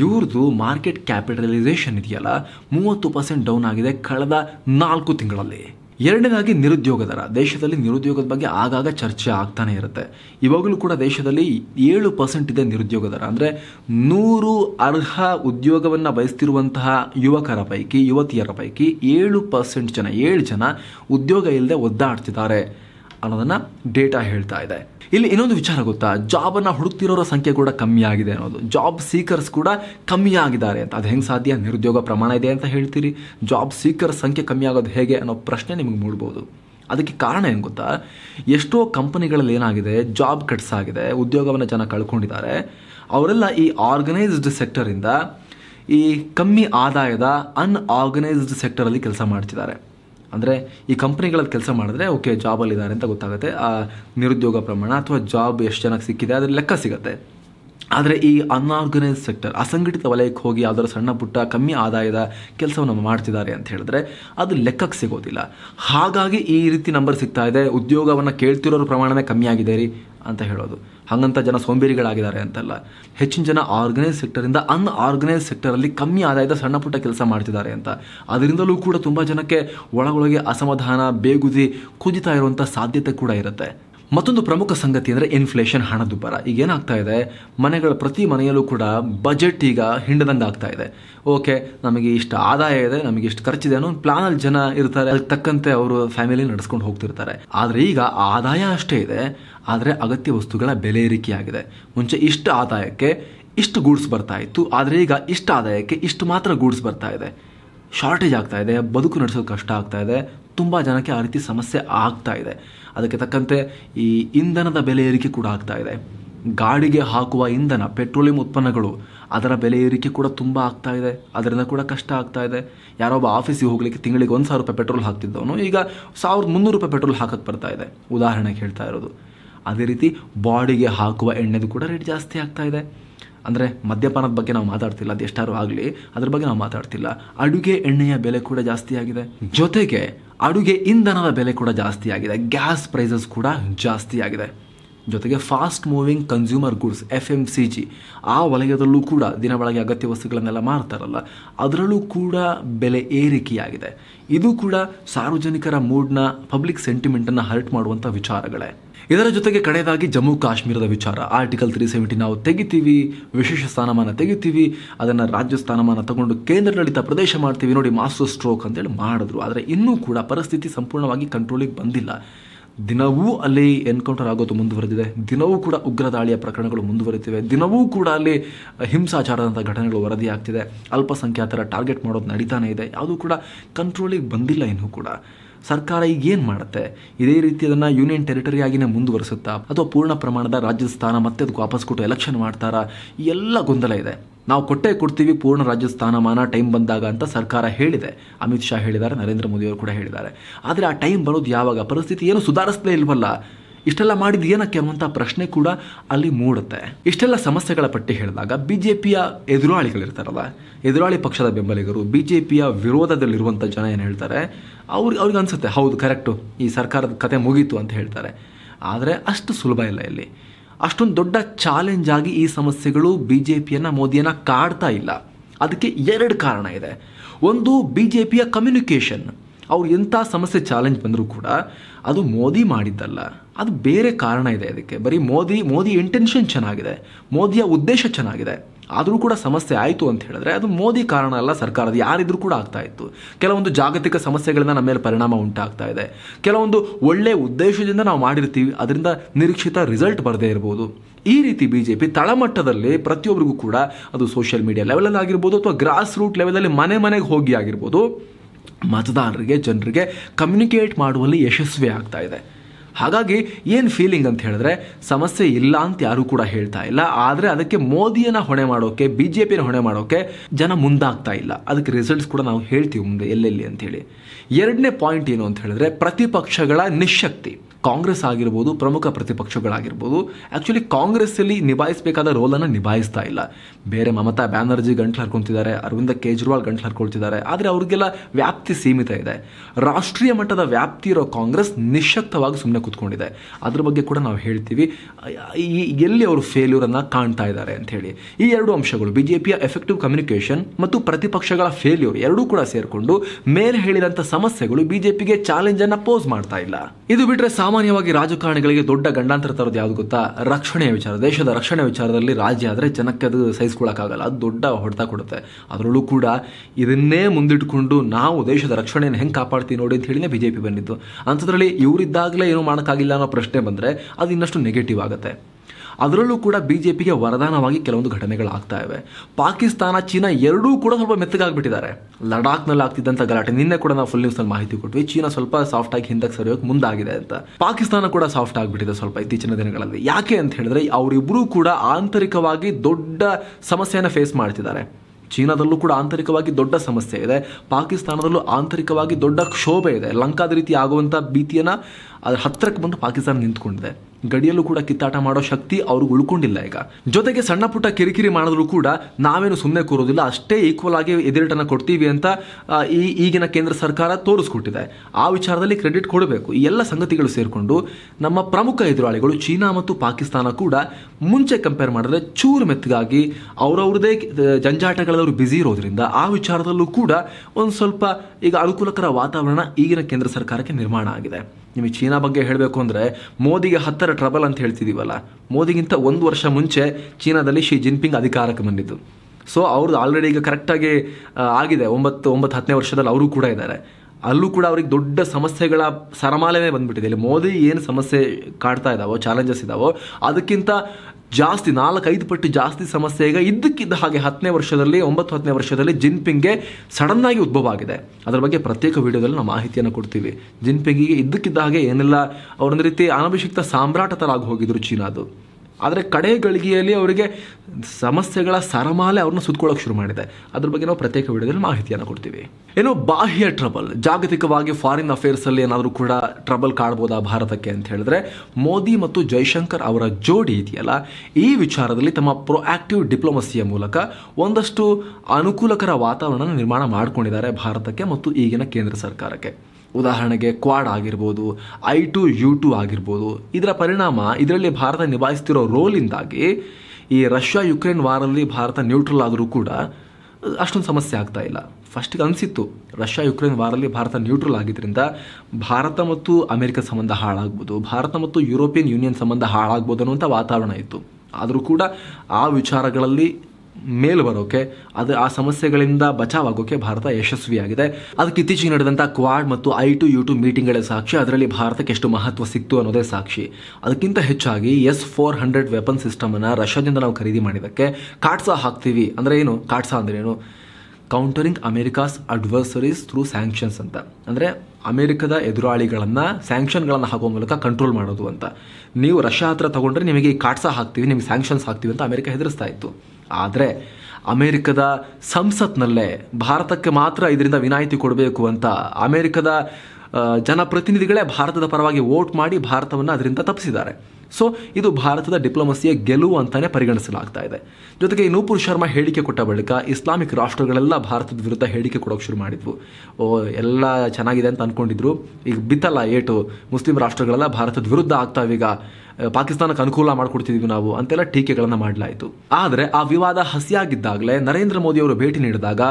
ಇವ್ರದ್ದು ಮಾರ್ಕೆಟ್ ಕ್ಯಾಪಿಟಲೈಸೇಷನ್ ಇದೆಯಲ್ಲ ಮೂವತ್ತು ಪರ್ಸೆಂಟ್ ಡೌನ್ ಆಗಿದೆ ಕಳೆದ ನಾಲ್ಕು ತಿಂಗಳಲ್ಲಿ ಎರಡನೇದಾಗಿ ನಿರುದ್ಯೋಗ ದರ ದೇಶದಲ್ಲಿ ನಿರುದ್ಯೋಗದ ಬಗ್ಗೆ ಆಗಾಗ ಚರ್ಚೆ ಆಗ್ತಾನೆ ಇರುತ್ತೆ ಇವಾಗಲೂ ಕೂಡ ದೇಶದಲ್ಲಿ ಏಳು ಪರ್ಸೆಂಟ್ ಇದೆ ನಿರುದ್ಯೋಗ ದರ ಅಂದರೆ ನೂರು ಅರ್ಹ ಉದ್ಯೋಗವನ್ನು ಬಯಸ್ತಿರುವಂತಹ ಯುವಕರ ಪೈಕಿ ಯುವತಿಯರ ಪೈಕಿ ಏಳು ಪರ್ಸೆಂಟ್ ಜನ ಏಳು ಜನ ಉದ್ಯೋಗ ಇಲ್ಲದೆ ಒದ್ದಾಡ್ತಿದ್ದಾರೆ ಅನ್ನೋದನ್ನು ಡೇಟಾ ಹೇಳ್ತಾ ಇದೆ ಇಲ್ಲಿ ಇನ್ನೊಂದು ವಿಚಾರ ಗೊತ್ತಾ ಜಾಬನ್ನು ಹುಡುಕ್ತಿರೋರ ಸಂಖ್ಯೆ ಕೂಡ ಕಮ್ಮಿ ಆಗಿದೆ ಅನ್ನೋದು ಜಾಬ್ ಸೀಕರ್ಸ್ ಕೂಡ ಕಮ್ಮಿ ಆಗಿದ್ದಾರೆ ಅಂತ ಅದು ಹೆಂಗೆ ಸಾಧ್ಯ ನಿರುದ್ಯೋಗ ಪ್ರಮಾಣ ಇದೆ ಅಂತ ಹೇಳ್ತೀರಿ ಜಾಬ್ ಸೀಕರ್ ಸಂಖ್ಯೆ ಕಮ್ಮಿ ಆಗೋದು ಹೇಗೆ ಅನ್ನೋ ಪ್ರಶ್ನೆ ನಿಮಗೆ ಮೂಡ್ಬೋದು ಅದಕ್ಕೆ ಕಾರಣ ಏನು ಗೊತ್ತಾ ಎಷ್ಟೋ ಕಂಪನಿಗಳಲ್ಲಿ ಏನಾಗಿದೆ ಜಾಬ್ ಕಟ್ಸ್ ಆಗಿದೆ ಉದ್ಯೋಗವನ್ನು ಜನ ಕಳ್ಕೊಂಡಿದ್ದಾರೆ ಅವರೆಲ್ಲ ಈ ಆರ್ಗನೈಸ್ಡ್ ಸೆಕ್ಟರಿಂದ ಈ ಕಮ್ಮಿ ಆದಾಯದ ಅನ್ಆರ್ಗನೈಸ್ಡ್ ಸೆಕ್ಟರಲ್ಲಿ ಕೆಲಸ ಮಾಡ್ತಿದ್ದಾರೆ ಅಂದರೆ ಈ ಕಂಪ್ನಿಗಳಲ್ಲಿ ಕೆಲಸ ಮಾಡಿದ್ರೆ ಓಕೆ ಜಾಬಲ್ಲಿದ್ದಾರೆ ಅಂತ ಗೊತ್ತಾಗುತ್ತೆ ಆ ನಿರುದ್ಯೋಗ ಪ್ರಮಾಣ ಅಥವಾ ಜಾಬ್ ಎಷ್ಟು ಜನಕ್ಕೆ ಸಿಕ್ಕಿದೆ ಅದ್ರ ಲೆಕ್ಕ ಸಿಗುತ್ತೆ ಆದರೆ ಈ ಅನ್ಆರ್ಗನೈಸ್ ಸೆಕ್ಟರ್ ಅಸಂಘಟಿತ ವಲಯಕ್ಕೆ ಹೋಗಿ ಯಾವ್ದಾದ್ರು ಸಣ್ಣ ಪುಟ್ಟ ಕಮ್ಮಿ ಆದಾಯದ ಕೆಲಸವನ್ನು ಮಾಡ್ತಿದ್ದಾರೆ ಅಂತ ಹೇಳಿದ್ರೆ ಅದು ಲೆಕ್ಕಕ್ಕೆ ಸಿಗೋದಿಲ್ಲ ಹಾಗಾಗಿ ಈ ರೀತಿ ನಂಬರ್ ಸಿಗ್ತಾ ಇದೆ ಉದ್ಯೋಗವನ್ನು ಕೇಳ್ತಿರೋ ಪ್ರಮಾಣನೇ ಕಮ್ಮಿ ಆಗಿದೆ ರೀ ಅಂತ ಹೇಳೋದು ಹಂಗಂತ ಜನ ಸೋಂಬೇರಿಗಳಾಗಿದ್ದಾರೆ ಅಂತಲ್ಲ ಹೆಚ್ಚಿನ ಜನ ಆರ್ಗನೈಸ್ ಸೆಕ್ಟರಿಂದ ಅನ್ಆರ್ಗನೈಸ್ ಸೆಕ್ಟರಲ್ಲಿ ಕಮ್ಮಿ ಆದಾಯದ ಸಣ್ಣ ಪುಟ್ಟ ಕೆಲಸ ಮಾಡ್ತಿದ್ದಾರೆ ಅಂತ ಅದರಿಂದಲೂ ಕೂಡ ತುಂಬ ಜನಕ್ಕೆ ಒಳಗೊಳಗೆ ಅಸಮಾಧಾನ ಬೇಗುದಿ ಕುದಿತಾ ಇರುವಂಥ ಸಾಧ್ಯತೆ ಕೂಡ ಇರುತ್ತೆ ಮತ್ತೊಂದು ಪ್ರಮುಖ ಸಂಗತಿ ಅಂದರೆ ಇನ್ಫ್ಲೇಷನ್ ಹಣದುಬ್ಬರ ಈಗ ಏನಾಗ್ತಾ ಇದೆ ಮನೆಗಳ ಪ್ರತಿ ಮನೆಯಲ್ಲೂ ಕೂಡ ಬಜೆಟ್ ಈಗ ಹಿಂಡದಂಗೆ ಆಗ್ತಾ ಇದೆ ಓಕೆ ನಮಗೆ ಇಷ್ಟು ಆದಾಯ ಇದೆ ನಮಗೆ ಇಷ್ಟು ಖರ್ಚಿದೆ ಅನ್ನೋ ಒಂದು ಪ್ಲಾನಲ್ಲಿ ಜನ ಇರ್ತಾರೆ ಅದಕ್ಕೆ ತಕ್ಕಂತೆ ಅವರು ಫ್ಯಾಮಿಲಿ ನಡೆಸ್ಕೊಂಡು ಹೋಗ್ತಿರ್ತಾರೆ ಆದರೆ ಈಗ ಆದಾಯ ಅಷ್ಟೇ ಇದೆ ಆದರೆ ಅಗತ್ಯ ವಸ್ತುಗಳ ಬೆಲೆ ಏರಿಕೆಯಾಗಿದೆ ಮುಂಚೆ ಇಷ್ಟು ಆದಾಯಕ್ಕೆ ಇಷ್ಟು ಗೂಡ್ಸ್ ಬರ್ತಾ ಇತ್ತು ಆದರೆ ಈಗ ಇಷ್ಟು ಆದಾಯಕ್ಕೆ ಇಷ್ಟು ಮಾತ್ರ ಗೂಡ್ಸ್ ಬರ್ತಾ ಇದೆ ಶಾರ್ಟೇಜ್ ಆಗ್ತಾ ಇದೆ ಬದುಕು ನಡೆಸೋದು ಕಷ್ಟ ಆಗ್ತಾ ಇದೆ ತುಂಬ ಜನಕ್ಕೆ ಆ ರೀತಿ ಸಮಸ್ಯೆ ಆಗ್ತಾ ಇದೆ ಅದಕ್ಕೆ ತಕ್ಕಂತೆ ಈ ಇಂಧನದ ಬೆಲೆ ಏರಿಕೆ ಕೂಡ ಆಗ್ತಾ ಇದೆ ಗಾಡಿಗೆ ಹಾಕುವ ಇಂಧನ ಪೆಟ್ರೋಲಿಯಂ ಉತ್ಪನ್ನಗಳು ಅದರ ಬೆಲೆ ಏರಿಕೆ ಕೂಡ ತುಂಬ ಆಗ್ತಾ ಇದೆ ಅದರಿಂದ ಕೂಡ ಕಷ್ಟ ಆಗ್ತಾ ಇದೆ ಯಾರೊಬ್ಬ ಆಫೀಸಿಗೆ ಹೋಗ್ಲಿಕ್ಕೆ ತಿಂಗಳಿಗೆ ಒಂದು ಸಾವಿರ ರೂಪಾಯಿ ಪೆಟ್ರೋಲ್ ಹಾಕ್ತಿದ್ದವನು ಈಗ ಸಾವಿರದ ಮುನ್ನೂರು ರೂಪಾಯಿ ಪೆಟ್ರೋಲ್ ಹಾಕಕ್ಕೆ ಬರ್ತಾ ಇದೆ ಉದಾಹರಣೆಗೆ ಹೇಳ್ತಾ ಇರೋದು ಅದೇ ರೀತಿ ಬಾಡಿಗೆ ಹಾಕುವ ಎಣ್ಣೆದು ಕೂಡ ರೇಟ್ ಜಾಸ್ತಿ ಆಗ್ತಾ ಇದೆ ಅಂದರೆ ಮದ್ಯಪಾನದ ಬಗ್ಗೆ ನಾವು ಮಾತಾಡ್ತಿಲ್ಲ ಅದು ಎಷ್ಟಾದ್ರೂ ಆಗಲಿ ಅದ್ರ ಬಗ್ಗೆ ನಾವು ಮಾತಾಡ್ತಿಲ್ಲ ಅಡುಗೆ ಎಣ್ಣೆಯ ಬೆಲೆ ಕೂಡ ಜಾಸ್ತಿ ಆಗಿದೆ ಜೊತೆಗೆ ಅಡುಗೆ ಇಂಧನದ ಬೆಲೆ ಕೂಡ ಜಾಸ್ತಿ ಆಗಿದೆ ಗ್ಯಾಸ್ ಪ್ರೈಸಸ್ ಕೂಡ ಜಾಸ್ತಿ ಆಗಿದೆ ಜೊತೆಗೆ fast moving consumer goods F M C G ಆ ವಲಯದಲ್ಲೂ ಕೂಡ ದಿನ ಬಳಗೆ ಅಗತ್ಯ ವಸ್ತುಗಳನ್ನೆಲ್ಲ ಮಾರ್ತಾರಲ್ಲ ಅದರಲ್ಲೂ ಕೂಡ ಬೆಲೆ ಏರಿಕೆಯಾಗಿದೆ ಇದು ಕೂಡ ಸಾರ್ವಜನಿಕರ ಮೂಡ್ನ ಪಬ್ಲಿಕ್ ಸೆಂಟಿಮೆಂಟನ್ನು ಹರ್ಟ್ ಮಾಡುವಂಥ ವಿಚಾರಗಳೇ ಇದರ ಜೊತೆಗೆ ಕಡೆಯದಾಗಿ ಜಮ್ಮು ಕಾಶ್ಮೀರದ ವಿಚಾರ ಆರ್ಟಿಕಲ್ ತ್ರೀ ಸೆವೆಂಟಿ ನಾವು ತೆಗಿತೀವಿ ವಿಶೇಷ ಸ್ಥಾನಮಾನ ತೆಗಿತೀವಿ ಅದನ್ನು ರಾಜ್ಯ ಸ್ಥಾನಮಾನ ತಗೊಂಡು ಕೇಂದ್ರಾಡಳಿತ ಪ್ರದೇಶ ಮಾಡ್ತೀವಿ ನೋಡಿ ಮಾಸ್ಟರ್ ಸ್ಟ್ರೋಕ್ ಅಂತೇಳಿ ಮಾಡಿದ್ರು ಆದರೆ ಇನ್ನೂ ಕೂಡ ಪರಿಸ್ಥಿತಿ ಸಂಪೂರ್ಣವಾಗಿ ಕಂಟ್ರೋಲಿಗೆ ಬಂದಿಲ್ಲ ದಿನವೂ ಅಲ್ಲಿ ಎನ್ಕೌಂಟರ್ ಆಗೋದು ಮುಂದುವರೆದಿದೆ ದಿನವೂ ಕೂಡ ಉಗ್ರ ದಾಳಿಯ ಪ್ರಕರಣಗಳು ಮುಂದುವರಿತಿವೆ ದಿನವೂ ಕೂಡ ಅಲ್ಲಿ ಹಿಂಸಾಚಾರದಂಥ ಘಟನೆಗಳು ವರದಿಯಾಗ್ತಿದೆ ಅಲ್ಪಸಂಖ್ಯಾತರ ಟಾರ್ಗೆಟ್ ಮಾಡೋದು ನಡೀತಾನೆ ಇದೆ ಯಾವುದೂ ಕೂಡ ಕಂಟ್ರೋಲಿಗೆ ಬಂದಿಲ್ಲ ಇನ್ನೂ ಕೂಡ ಸರ್ಕಾರ ಈಗ ಏನು ಮಾಡುತ್ತೆ ಇದೇ ರೀತಿ ಅದನ್ನು ಯೂನಿಯನ್ ಟೆರಿಟರಿ ಆಗಿನೇ ಮುಂದುವರಿಸುತ್ತಾ ಅಥವಾ ಪೂರ್ಣ ಪ್ರಮಾಣದ ರಾಜ್ಯದ ಸ್ಥಾನ ಮತ್ತೆ ಅದಕ್ಕೆ ವಾಪಸ್ ಕೊಟ್ಟು ಎಲೆಕ್ಷನ್ ಮಾಡ್ತಾರಾ ಎಲ್ಲ ಗೊಂದಲ ಇದೆ ನಾವು ಕೊಟ್ಟೇ ಕೊಡ್ತೀವಿ ಪೂರ್ಣ ರಾಜ್ಯ ಸ್ಥಾನಮಾನ ಟೈಮ್ ಬಂದಾಗ ಅಂತ ಸರ್ಕಾರ ಹೇಳಿದೆ ಅಮಿತ್ ಶಾ ಹೇಳಿದ್ದಾರೆ ನರೇಂದ್ರ ಮೋದಿಯವರು ಕೂಡ ಹೇಳಿದ್ದಾರೆ ಆದರೆ ಆ ಟೈಮ್ ಬರೋದು ಯಾವಾಗ ಪರಿಸ್ಥಿತಿ ಏನು ಸುಧಾರಿಸಲೇ ಇಲ್ವಲ್ಲ ಇಷ್ಟೆಲ್ಲ ಮಾಡಿದ್ ಏನಕ್ಕೆ ಅನ್ನುವಂಥ ಪ್ರಶ್ನೆ ಕೂಡ ಅಲ್ಲಿ ಮೂಡುತ್ತೆ ಇಷ್ಟೆಲ್ಲ ಸಮಸ್ಯೆಗಳ ಪಟ್ಟಿ ಹೇಳಿದಾಗ ಬಿ ಜೆ ಪಿಯ ಎದುರಾಳಿಗಳಿರ್ತಾರಲ್ಲ ಎದುರಾಳಿ ಪಕ್ಷದ ಬೆಂಬಲಿಗರು ಬಿ ಜೆ ಪಿಯ ವಿರೋಧದಲ್ಲಿರುವಂಥ ಜನ ಏನು ಹೇಳ್ತಾರೆ ಅವ್ರಿಗೆ ಅವ್ರಿಗೆ ಅನ್ಸುತ್ತೆ ಹೌದು ಕರೆಕ್ಟು ಈ ಸರ್ಕಾರದ ಕತೆ ಮುಗೀತು ಅಂತ ಹೇಳ್ತಾರೆ ಆದರೆ ಅಷ್ಟು ಸುಲಭ ಇಲ್ಲ ಇಲ್ಲಿ ಅಷ್ಟೊಂದು ದೊಡ್ಡ ಚಾಲೆಂಜ್ ಆಗಿ ಈ ಸಮಸ್ಯೆಗಳು ಬಿ ಜೆ ಪಿಯನ್ನು ಮೋದಿಯನ್ನು ಕಾಡ್ತಾ ಇಲ್ಲ ಅದಕ್ಕೆ ಎರಡು ಕಾರಣ ಇದೆ ಒಂದು ಬಿ ಜೆ ಪಿಯ ಕಮ್ಯುನಿಕೇಷನ್ ಅವ್ರು ಎಂಥ ಸಮಸ್ಯೆ ಚಾಲೆಂಜ್ ಬಂದರೂ ಕೂಡ ಅದು ಮೋದಿ ಮಾಡಿದ್ದಲ್ಲ ಅದು ಬೇರೆ ಕಾರಣ ಇದೆ ಅದಕ್ಕೆ ಬರೀ ಮೋದಿ ಮೋದಿ ಇಂಟೆನ್ಷನ್ ಚೆನ್ನಾಗಿದೆ ಮೋದಿಯ ಉದ್ದೇಶ ಚೆನ್ನಾಗಿದೆ ಆದರೂ ಕೂಡ ಸಮಸ್ಯೆ ಆಯಿತು ಅಂತ ಹೇಳಿದ್ರೆ ಅದು ಮೋದಿ ಕಾರಣ ಅಲ್ಲ ಸರ್ಕಾರದ ಯಾರಿದ್ರೂ ಕೂಡ ಆಗ್ತಾ ಇತ್ತು ಕೆಲವೊಂದು ಜಾಗತಿಕ ಸಮಸ್ಯೆಗಳಿಂದ ನಮ್ಮ ಮೇಲೆ ಪರಿಣಾಮ ಉಂಟಾಗ್ತಾ ಇದೆ ಕೆಲವೊಂದು ಒಳ್ಳೆಯ ಉದ್ದೇಶದಿಂದ ನಾವು ಮಾಡಿರ್ತೀವಿ ಅದರಿಂದ ನಿರೀಕ್ಷಿತ ರಿಸಲ್ಟ್ ಬರದೇ ಇರ್ಬೋದು ಈ ರೀತಿ ಬಿ ಜೆ ಪಿ ತಳಮಟ್ಟದಲ್ಲಿ ಪ್ರತಿಯೊಬ್ಬರಿಗೂ ಕೂಡ ಅದು ಸೋಷಿಯಲ್ ಮೀಡಿಯಾ ಲೆವೆಲಲ್ಲಿ ಆಗಿರ್ಬೋದು ಅಥವಾ ಗ್ರಾಸ್ ರೂಟ್ ಲೆವೆಲಲ್ಲಿ ಮನೆ ಮನೆಗೆ ಹೋಗಿ ಆಗಿರ್ಬೋದು ಮತದಾರರಿಗೆ ಜನರಿಗೆ ಕಮ್ಯುನಿಕೇಟ್ ಮಾಡುವಲ್ಲಿ ಯಶಸ್ವಿ ಆಗ್ತಾ ಇದೆ ಹಾಗಾಗಿ ಏನು ಫೀಲಿಂಗ್ ಅಂತ ಹೇಳಿದ್ರೆ ಸಮಸ್ಯೆ ಇಲ್ಲ ಅಂತ ಯಾರೂ ಕೂಡ ಹೇಳ್ತಾ ಇಲ್ಲ ಆದರೆ ಅದಕ್ಕೆ ಮೋದಿಯನ್ನ ಹೊಣೆ ಮಾಡೋಕೆ ಬಿ ಜೆ ಪಿನ ಹೊಣೆ ಮಾಡೋಕೆ ಜನ ಮುಂದಾಗ್ತಾ ಇಲ್ಲ ಅದಕ್ಕೆ ರಿಸಲ್ಟ್ಸ್ ಕೂಡ ನಾವು ಹೇಳ್ತೀವಿ ಮುಂದೆ ಎಲ್ಲೆಲ್ಲಿ ಹೇಳಿ ಎರಡನೇ ಪಾಯಿಂಟ್ ಏನು ಅಂತ ಹೇಳಿದ್ರೆ ಪ್ರತಿಪಕ್ಷಗಳ ನಿಶಕ್ತಿ ಕಾಂಗ್ರೆಸ್ ಆಗಿರ್ಬೋದು ಪ್ರಮುಖ ಪ್ರತಿಪಕ್ಷಗಳಾಗಿರ್ಬೋದು ಆ್ಯಕ್ಚುಲಿ ಕಾಂಗ್ರೆಸ್ಸಲ್ಲಿ ನಿಭಾಯಿಸಬೇಕಾದ ರೋಲನ್ನು ನಿಭಾಯಿಸ್ತಾ ಇಲ್ಲ ಬೇರೆ ಮಮತಾ ಬ್ಯಾನರ್ಜಿ ಗಂಟ್ಲು ಹರ್ಕೊಂತಿದ್ದಾರೆ ಅರವಿಂದ ಕೇಜ್ರಿವಾಲ್ ಗಂಟ್ಲು ಹರ್ಕೊಳ್ತಿದ್ದಾರೆ ಆದರೆ ಅವ್ರಿಗೆಲ್ಲ ವ್ಯಾಪ್ತಿ ಸೀಮಿತ ಇದೆ ರಾಷ್ಟ್ರೀಯ ಮಟ್ಟದ ವ್ಯಾಪ್ತಿ ಇರೋ ಕಾಂಗ್ರೆಸ್ ನಿಶಕ್ತವಾಗಿ ಸುಮ್ಮನೆ ಕೂತ್ಕೊಂಡಿದೆ ಅದ್ರ ಬಗ್ಗೆ ಕೂಡ ನಾವು ಹೇಳ್ತೀವಿ ಎಲ್ಲಿ ಅವರು ಫೇಲ್ಯೂರನ್ನು ಕಾಣ್ತಾ ಇದ್ದಾರೆ ಅಂಥೇಳಿ ಈ ಎರಡು ಅಂಶಗಳು ಬಿ ಜೆ ಪಿಯ ಎಫೆಕ್ಟಿವ್ ಕಮ್ಯುನಿಕೇಷನ್ ಮತ್ತು ಪ್ರತಿಪಕ್ಷಗಳ ಫೇಲ್ಯೂರ್ ಎರಡೂ ಕೂಡ ಸೇರಿಕೊಂಡು ಮೇಲೆ ಹೇಳಿದಂಥ ಸಮಸ್ಯೆಗಳು ಬಿಜೆಪಿಗೆ ಚಾಲೆಂಜ್ ಪಿಗೆ ಪೋಸ್ ಮಾಡ್ತಾ ಇಲ್ಲ ಇದು ಬಿಟ್ಟರೆ ಸಾಮಾನ್ಯವಾಗಿ ರಾಜಕಾರಣಿಗಳಿಗೆ ದೊಡ್ಡ ಗಂಡಾಂತರ ತರೋದು ಯಾವ್ದು ಗೊತ್ತಾ ರಕ್ಷಣೆಯ ವಿಚಾರ ದೇಶದ ರಕ್ಷಣೆ ವಿಚಾರದಲ್ಲಿ ರಾಜ್ಯ ಆದರೆ ಜನಕ್ಕೆ ಅದು ಸಹಿಸ್ಕೊಳ್ಳೋಕ್ಕಾಗಲ್ಲ ಅದು ದೊಡ್ಡ ಹೊಡೆತ ಕೊಡುತ್ತೆ ಅದರಲ್ಲೂ ಕೂಡ ಇದನ್ನೇ ಮುಂದಿಟ್ಕೊಂಡು ನಾವು ದೇಶದ ರಕ್ಷಣೆಯನ್ನು ಹೆಂಗೆ ಕಾಪಾಡ್ತೀವಿ ನೋಡಿ ಅಂತ ಹೇಳಿನೇ ಬಿ ಜೆ ಪಿ ಬಂದಿದ್ದು ಅಂಥದ್ರಲ್ಲಿ ಇವರಿದ್ದಾಗಲೇ ಏನು ಮಾಡೋಕ್ಕಾಗಿಲ್ಲ ಅನ್ನೋ ಪ್ರಶ್ನೆ ಬಂದರೆ ಅದು ಇನ್ನಷ್ಟು ನೆಗೆಟಿವ್ ಆಗುತ್ತೆ ಅದರಲ್ಲೂ ಕೂಡ ಬಿ ಜೆ ಪಿಗೆ ವರದಾನವಾಗಿ ಕೆಲವೊಂದು ಘಟನೆಗಳಾಗ್ತಾ ಇವೆ ಪಾಕಿಸ್ತಾನ ಚೀನಾ ಎರಡೂ ಕೂಡ ಸ್ವಲ್ಪ ಮೆತ್ತಗಾಗ್ಬಿಟ್ಟಿದ್ದಾರೆ ಲಡಾಖ್ನಲ್ಲಿ ಆಗ್ತಿದ್ದಂಥ ಗಲಾಟೆ ನಿನ್ನೆ ಕೂಡ ನಾವು ಫುಲ್ ನ್ಯೂಸ್ನಲ್ಲಿ ಮಾಹಿತಿ ಕೊಟ್ವಿ ಚೀನಾ ಸ್ವಲ್ಪ ಸಾಫ್ಟ್ ಆಗಿ ಹಿಂದಕ್ಕೆ ಸರಿಯೋಕೆ ಮುಂದಾಗಿದೆ ಅಂತ ಪಾಕಿಸ್ತಾನ ಕೂಡ ಸಾಫ್ಟ್ ಆಗಿಬಿಟ್ಟಿದೆ ಸ್ವಲ್ಪ ಇತ್ತೀಚಿನ ದಿನಗಳಲ್ಲಿ ಯಾಕೆ ಅಂತ ಹೇಳಿದ್ರೆ ಅವರಿಬ್ಬರೂ ಕೂಡ ಆಂತರಿಕವಾಗಿ ದೊಡ್ಡ ಸಮಸ್ಯೆಯನ್ನು ಫೇಸ್ ಮಾಡ್ತಿದ್ದಾರೆ ಚೀನಾದಲ್ಲೂ ಕೂಡ ಆಂತರಿಕವಾಗಿ ದೊಡ್ಡ ಸಮಸ್ಯೆ ಇದೆ ಪಾಕಿಸ್ತಾನದಲ್ಲೂ ಆಂತರಿಕವಾಗಿ ದೊಡ್ಡ ಕ್ಷೋಭೆ ಇದೆ ಲಂಕಾದ ರೀತಿ ಆಗುವಂಥ ಭೀತಿಯನ್ನು ಅದರ ಹತ್ತಿರಕ್ಕೆ ಬಂದು ಪಾಕಿಸ್ತಾನ ನಿಂತ್ಕೊಂಡಿದೆ ಗಡಿಯಲ್ಲೂ ಕೂಡ ಕಿತ್ತಾಟ ಮಾಡೋ ಶಕ್ತಿ ಅವ್ರಿಗೆ ಉಳ್ಕೊಂಡಿಲ್ಲ ಈಗ ಜೊತೆಗೆ ಸಣ್ಣ ಪುಟ್ಟ ಕಿರಿಕಿರಿ ಮಾಡಿದ್ರು ಕೂಡ ನಾವೇನು ಸುಮ್ಮನೆ ಕೂರೋದಿಲ್ಲ ಅಷ್ಟೇ ಈಕ್ವಲ್ ಆಗಿ ಎದುರಿಟನ್ನು ಕೊಡ್ತೀವಿ ಅಂತ ಈ ಈಗಿನ ಕೇಂದ್ರ ಸರ್ಕಾರ ತೋರಿಸ್ಕೊಟ್ಟಿದೆ ಆ ವಿಚಾರದಲ್ಲಿ ಕ್ರೆಡಿಟ್ ಕೊಡಬೇಕು ಈ ಎಲ್ಲ ಸಂಗತಿಗಳು ಸೇರಿಕೊಂಡು ನಮ್ಮ ಪ್ರಮುಖ ಎದುರಾಳಿಗಳು ಚೀನಾ ಮತ್ತು ಪಾಕಿಸ್ತಾನ ಕೂಡ ಮುಂಚೆ ಕಂಪೇರ್ ಮಾಡಿದ್ರೆ ಚೂರು ಮೆತ್ತಗಾಗಿ ಅವರವ್ರದೇ ಜಂಜಾಟಗಳವರು ಬ್ಯುಸಿ ಇರೋದ್ರಿಂದ ಆ ವಿಚಾರದಲ್ಲೂ ಕೂಡ ಒಂದು ಸ್ವಲ್ಪ ಈಗ ಅನುಕೂಲಕರ ವಾತಾವರಣ ಈಗಿನ ಕೇಂದ್ರ ಸರ್ಕಾರಕ್ಕೆ ನಿರ್ಮಾಣ ಆಗಿದೆ ನಿಮಗೆ ಚೀನಾ ಬಗ್ಗೆ ಹೇಳಬೇಕು ಅಂದರೆ ಮೋದಿಗೆ ಹತ್ತರ ಟ್ರಬಲ್ ಅಂತ ಹೇಳ್ತಿದ್ದೀವಲ್ಲ ಮೋದಿಗಿಂತ ಒಂದು ವರ್ಷ ಮುಂಚೆ ಚೀನಾದಲ್ಲಿ ಶಿ ಜಿನ್ಪಿಂಗ್ ಅಧಿಕಾರಕ್ಕೆ ಬಂದಿದ್ದು ಸೊ ಅವ್ರದ್ದು ಆಲ್ರೆಡಿ ಈಗ ಕರೆಕ್ಟಾಗಿ ಆಗಿದೆ ಒಂಬತ್ತು ಒಂಬತ್ತು ಹತ್ತನೇ ವರ್ಷದಲ್ಲಿ ಅವರು ಕೂಡ ಇದ್ದಾರೆ ಅಲ್ಲೂ ಕೂಡ ಅವ್ರಿಗೆ ದೊಡ್ಡ ಸಮಸ್ಯೆಗಳ ಸರಮಾಲೆನೇ ಬಂದ್ಬಿಟ್ಟಿದೆ ಇಲ್ಲಿ ಮೋದಿ ಏನು ಸಮಸ್ಯೆ ಕಾಡ್ತಾ ಇದ್ದಾವೋ ಚಾಲೆಂಜಸ್ ಇದ್ದಾವೋ ಅದಕ್ಕಿಂತ ಜಾಸ್ತಿ ನಾಲ್ಕೈದು ಪಟ್ಟು ಜಾಸ್ತಿ ಸಮಸ್ಯೆ ಈಗ ಇದ್ದಕ್ಕಿದ್ದ ಹಾಗೆ ಹತ್ತನೇ ವರ್ಷದಲ್ಲಿ ಒಂಬತ್ತು ಹತ್ತನೇ ವರ್ಷದಲ್ಲಿ ಜಿನ್ಪಿಂಗ್ಗೆ ಆಗಿ ಉದ್ಭವ ಆಗಿದೆ ಅದರ ಬಗ್ಗೆ ಪ್ರತ್ಯೇಕ ವಿಡಿಯೋದಲ್ಲಿ ನಾವು ಮಾಹಿತಿಯನ್ನು ಕೊಡ್ತೀವಿ ಜಿನ್ಪಿಂಗಿಗೆ ಇದ್ದಕ್ಕಿದ್ದ ಹಾಗೆ ಏನೆಲ್ಲ ಅವರೊಂದು ರೀತಿ ಅನಭಿಷಿಕ್ತ ಸಾಮ್ರಾಟ ಥರ ಆಗಿ ಹೋಗಿದ್ರು ಚೀನಾದು ಆದರೆ ಕಡೆ ಗಳಿಗೆಯಲ್ಲಿ ಅವರಿಗೆ ಸಮಸ್ಯೆಗಳ ಸರಮಾಲೆ ಅವ್ರನ್ನ ಸುತ್ಕೊಳ್ಳೋಕೆ ಶುರು ಮಾಡಿದೆ ಅದ್ರ ಬಗ್ಗೆ ನಾವು ಪ್ರತ್ಯೇಕ ವಿಡಿಯೋದಲ್ಲಿ ಮಾಹಿತಿಯನ್ನು ಕೊಡ್ತೀವಿ ಏನು ಬಾಹ್ಯ ಟ್ರಬಲ್ ಜಾಗತಿಕವಾಗಿ ಫಾರಿನ್ ಅಫೇರ್ಸಲ್ಲಿ ಏನಾದರೂ ಕೂಡ ಟ್ರಬಲ್ ಕಾಡ್ಬೋದಾ ಭಾರತಕ್ಕೆ ಅಂತ ಹೇಳಿದ್ರೆ ಮೋದಿ ಮತ್ತು ಜೈಶಂಕರ್ ಅವರ ಜೋಡಿ ಇದೆಯಲ್ಲ ಈ ವಿಚಾರದಲ್ಲಿ ತಮ್ಮ ಆಕ್ಟಿವ್ ಡಿಪ್ಲೊಮಸಿಯ ಮೂಲಕ ಒಂದಷ್ಟು ಅನುಕೂಲಕರ ವಾತಾವರಣ ನಿರ್ಮಾಣ ಮಾಡಿಕೊಂಡಿದ್ದಾರೆ ಭಾರತಕ್ಕೆ ಮತ್ತು ಈಗಿನ ಕೇಂದ್ರ ಸರ್ಕಾರಕ್ಕೆ ಉದಾಹರಣೆಗೆ ಕ್ವಾಡ್ ಆಗಿರ್ಬೋದು ಐ ಟು ಯು ಟು ಆಗಿರ್ಬೋದು ಇದರ ಪರಿಣಾಮ ಇದರಲ್ಲಿ ಭಾರತ ನಿಭಾಯಿಸ್ತಿರೋ ರೋಲಿಂದಾಗಿ ಈ ರಷ್ಯಾ ಯುಕ್ರೇನ್ ವಾರಲ್ಲಿ ಭಾರತ ನ್ಯೂಟ್ರಲ್ ಆದರೂ ಕೂಡ ಅಷ್ಟೊಂದು ಸಮಸ್ಯೆ ಆಗ್ತಾ ಇಲ್ಲ ಫಸ್ಟಿಗೆ ಅನಿಸಿತ್ತು ರಷ್ಯಾ ಯುಕ್ರೇನ್ ವಾರಲ್ಲಿ ಭಾರತ ನ್ಯೂಟ್ರಲ್ ಆಗಿದ್ದರಿಂದ ಭಾರತ ಮತ್ತು ಅಮೆರಿಕ ಸಂಬಂಧ ಹಾಳಾಗ್ಬೋದು ಭಾರತ ಮತ್ತು ಯುರೋಪಿಯನ್ ಯೂನಿಯನ್ ಸಂಬಂಧ ಹಾಳಾಗ್ಬೋದು ಅನ್ನುವಂಥ ವಾತಾವರಣ ಇತ್ತು ಆದರೂ ಕೂಡ ಆ ವಿಚಾರಗಳಲ್ಲಿ ಮೇಲೆ ಬರೋಕೆ ಅದು ಆ ಸಮಸ್ಯೆಗಳಿಂದ ಬಚಾವಾಗೋಕೆ ಭಾರತ ಯಶಸ್ವಿಯಾಗಿದೆ ಅದಕ್ಕೆ ಇತ್ತೀಚೆಗೆ ನಡೆದಂಥ ಕ್ವಾಡ್ ಮತ್ತು ಐ ಟು ಯು ಟು ಮೀಟಿಂಗ್ಗಳೇ ಸಾಕ್ಷಿ ಅದರಲ್ಲಿ ಭಾರತಕ್ಕೆ ಎಷ್ಟು ಮಹತ್ವ ಸಿಕ್ತು ಅನ್ನೋದೇ ಸಾಕ್ಷಿ ಅದಕ್ಕಿಂತ ಹೆಚ್ಚಾಗಿ ಎಸ್ ಫೋರ್ ಹಂಡ್ರೆಡ್ ವೆಪನ್ ಅನ್ನ ರಷ್ಯಾದಿಂದ ನಾವು ಖರೀದಿ ಮಾಡಿದಕ್ಕೆ ಕಾಟ್ಸಾ ಹಾಕ್ತೀವಿ ಅಂದ್ರೆ ಏನು ಕಾಟ್ಸಾ ಅಂದ್ರೆ ಏನು countering America's adversaries through sanctions ಅಂತ ಅಂದರೆ ಅಮೆರಿಕದ ಎದುರಾಳಿಗಳನ್ನು ಸ್ಯಾಂಕ್ಷನ್ಗಳನ್ನು ಹಾಕೋ ಮೂಲಕ ಕಂಟ್ರೋಲ್ ಮಾಡೋದು ಅಂತ ನೀವು ರಷ್ಯಾ ಹತ್ರ ತೊಗೊಂಡ್ರೆ ನಿಮಗೆ ಈ ಕಾಟ್ಸಾ ಹಾಕ್ತೀವಿ ನಿಮಗೆ ಸ್ಯಾಂಕ್ಷನ್ಸ್ ಹಾಕ್ತೀವಿ ಅಂತ ಅಮೆರಿಕ ಹೆದರಿಸ್ತಾ ಇತ್ತು ಆದರೆ ಅಮೆರಿಕದ ಸಂಸತ್ನಲ್ಲೇ ಭಾರತಕ್ಕೆ ಮಾತ್ರ ಇದರಿಂದ ವಿನಾಯಿತಿ ಕೊಡಬೇಕು ಅಂತ ಅಮೆರಿಕದ ಜನಪ್ರತಿನಿಧಿಗಳೇ ಭಾರತದ ಪರವಾಗಿ ವೋಟ್ ಮಾಡಿ ಭಾರತವನ್ನು ಅದರಿಂದ ತಪ್ಪಿಸಿದ್ದಾರೆ ಸೊ ಇದು ಭಾರತದ ಡಿಪ್ಲೊಮಸಿಯ ಗೆಲುವು ಅಂತಾನೆ ಪರಿಗಣಿಸಲಾಗ್ತಾ ಇದೆ ಜೊತೆಗೆ ಈ ನೂಪುರ್ ಶರ್ಮಾ ಹೇಳಿಕೆ ಕೊಟ್ಟ ಬಳಿಕ ಇಸ್ಲಾಮಿಕ್ ರಾಷ್ಟ್ರಗಳೆಲ್ಲ ಭಾರತದ ವಿರುದ್ಧ ಹೇಳಿಕೆ ಕೊಡೋಕೆ ಶುರು ಮಾಡಿದ್ವು ಓ ಎಲ್ಲ ಚೆನ್ನಾಗಿದೆ ಅಂತ ಅಂದ್ಕೊಂಡಿದ್ರು ಈಗ ಬಿತ್ತಲ್ಲ ಏಟು ಮುಸ್ಲಿಂ ರಾಷ್ಟ್ರಗಳೆಲ್ಲ ಭಾರತದ ವಿರುದ್ಧ ಆಗ್ತಾವೀಗ ಪಾಕಿಸ್ತಾನಕ್ಕೆ ಅನುಕೂಲ ಮಾಡಿಕೊಡ್ತಿದ್ವಿ ನಾವು ಅಂತೆಲ್ಲ ಟೀಕೆಗಳನ್ನು ಮಾಡಲಾಯಿತು ಆದರೆ ಆ ವಿವಾದ ಹಸಿಯಾಗಿದ್ದಾಗಲೇ ನರೇಂದ್ರ ಮೋದಿ ಅವರು ಭೇಟಿ ನೀಡಿದಾಗ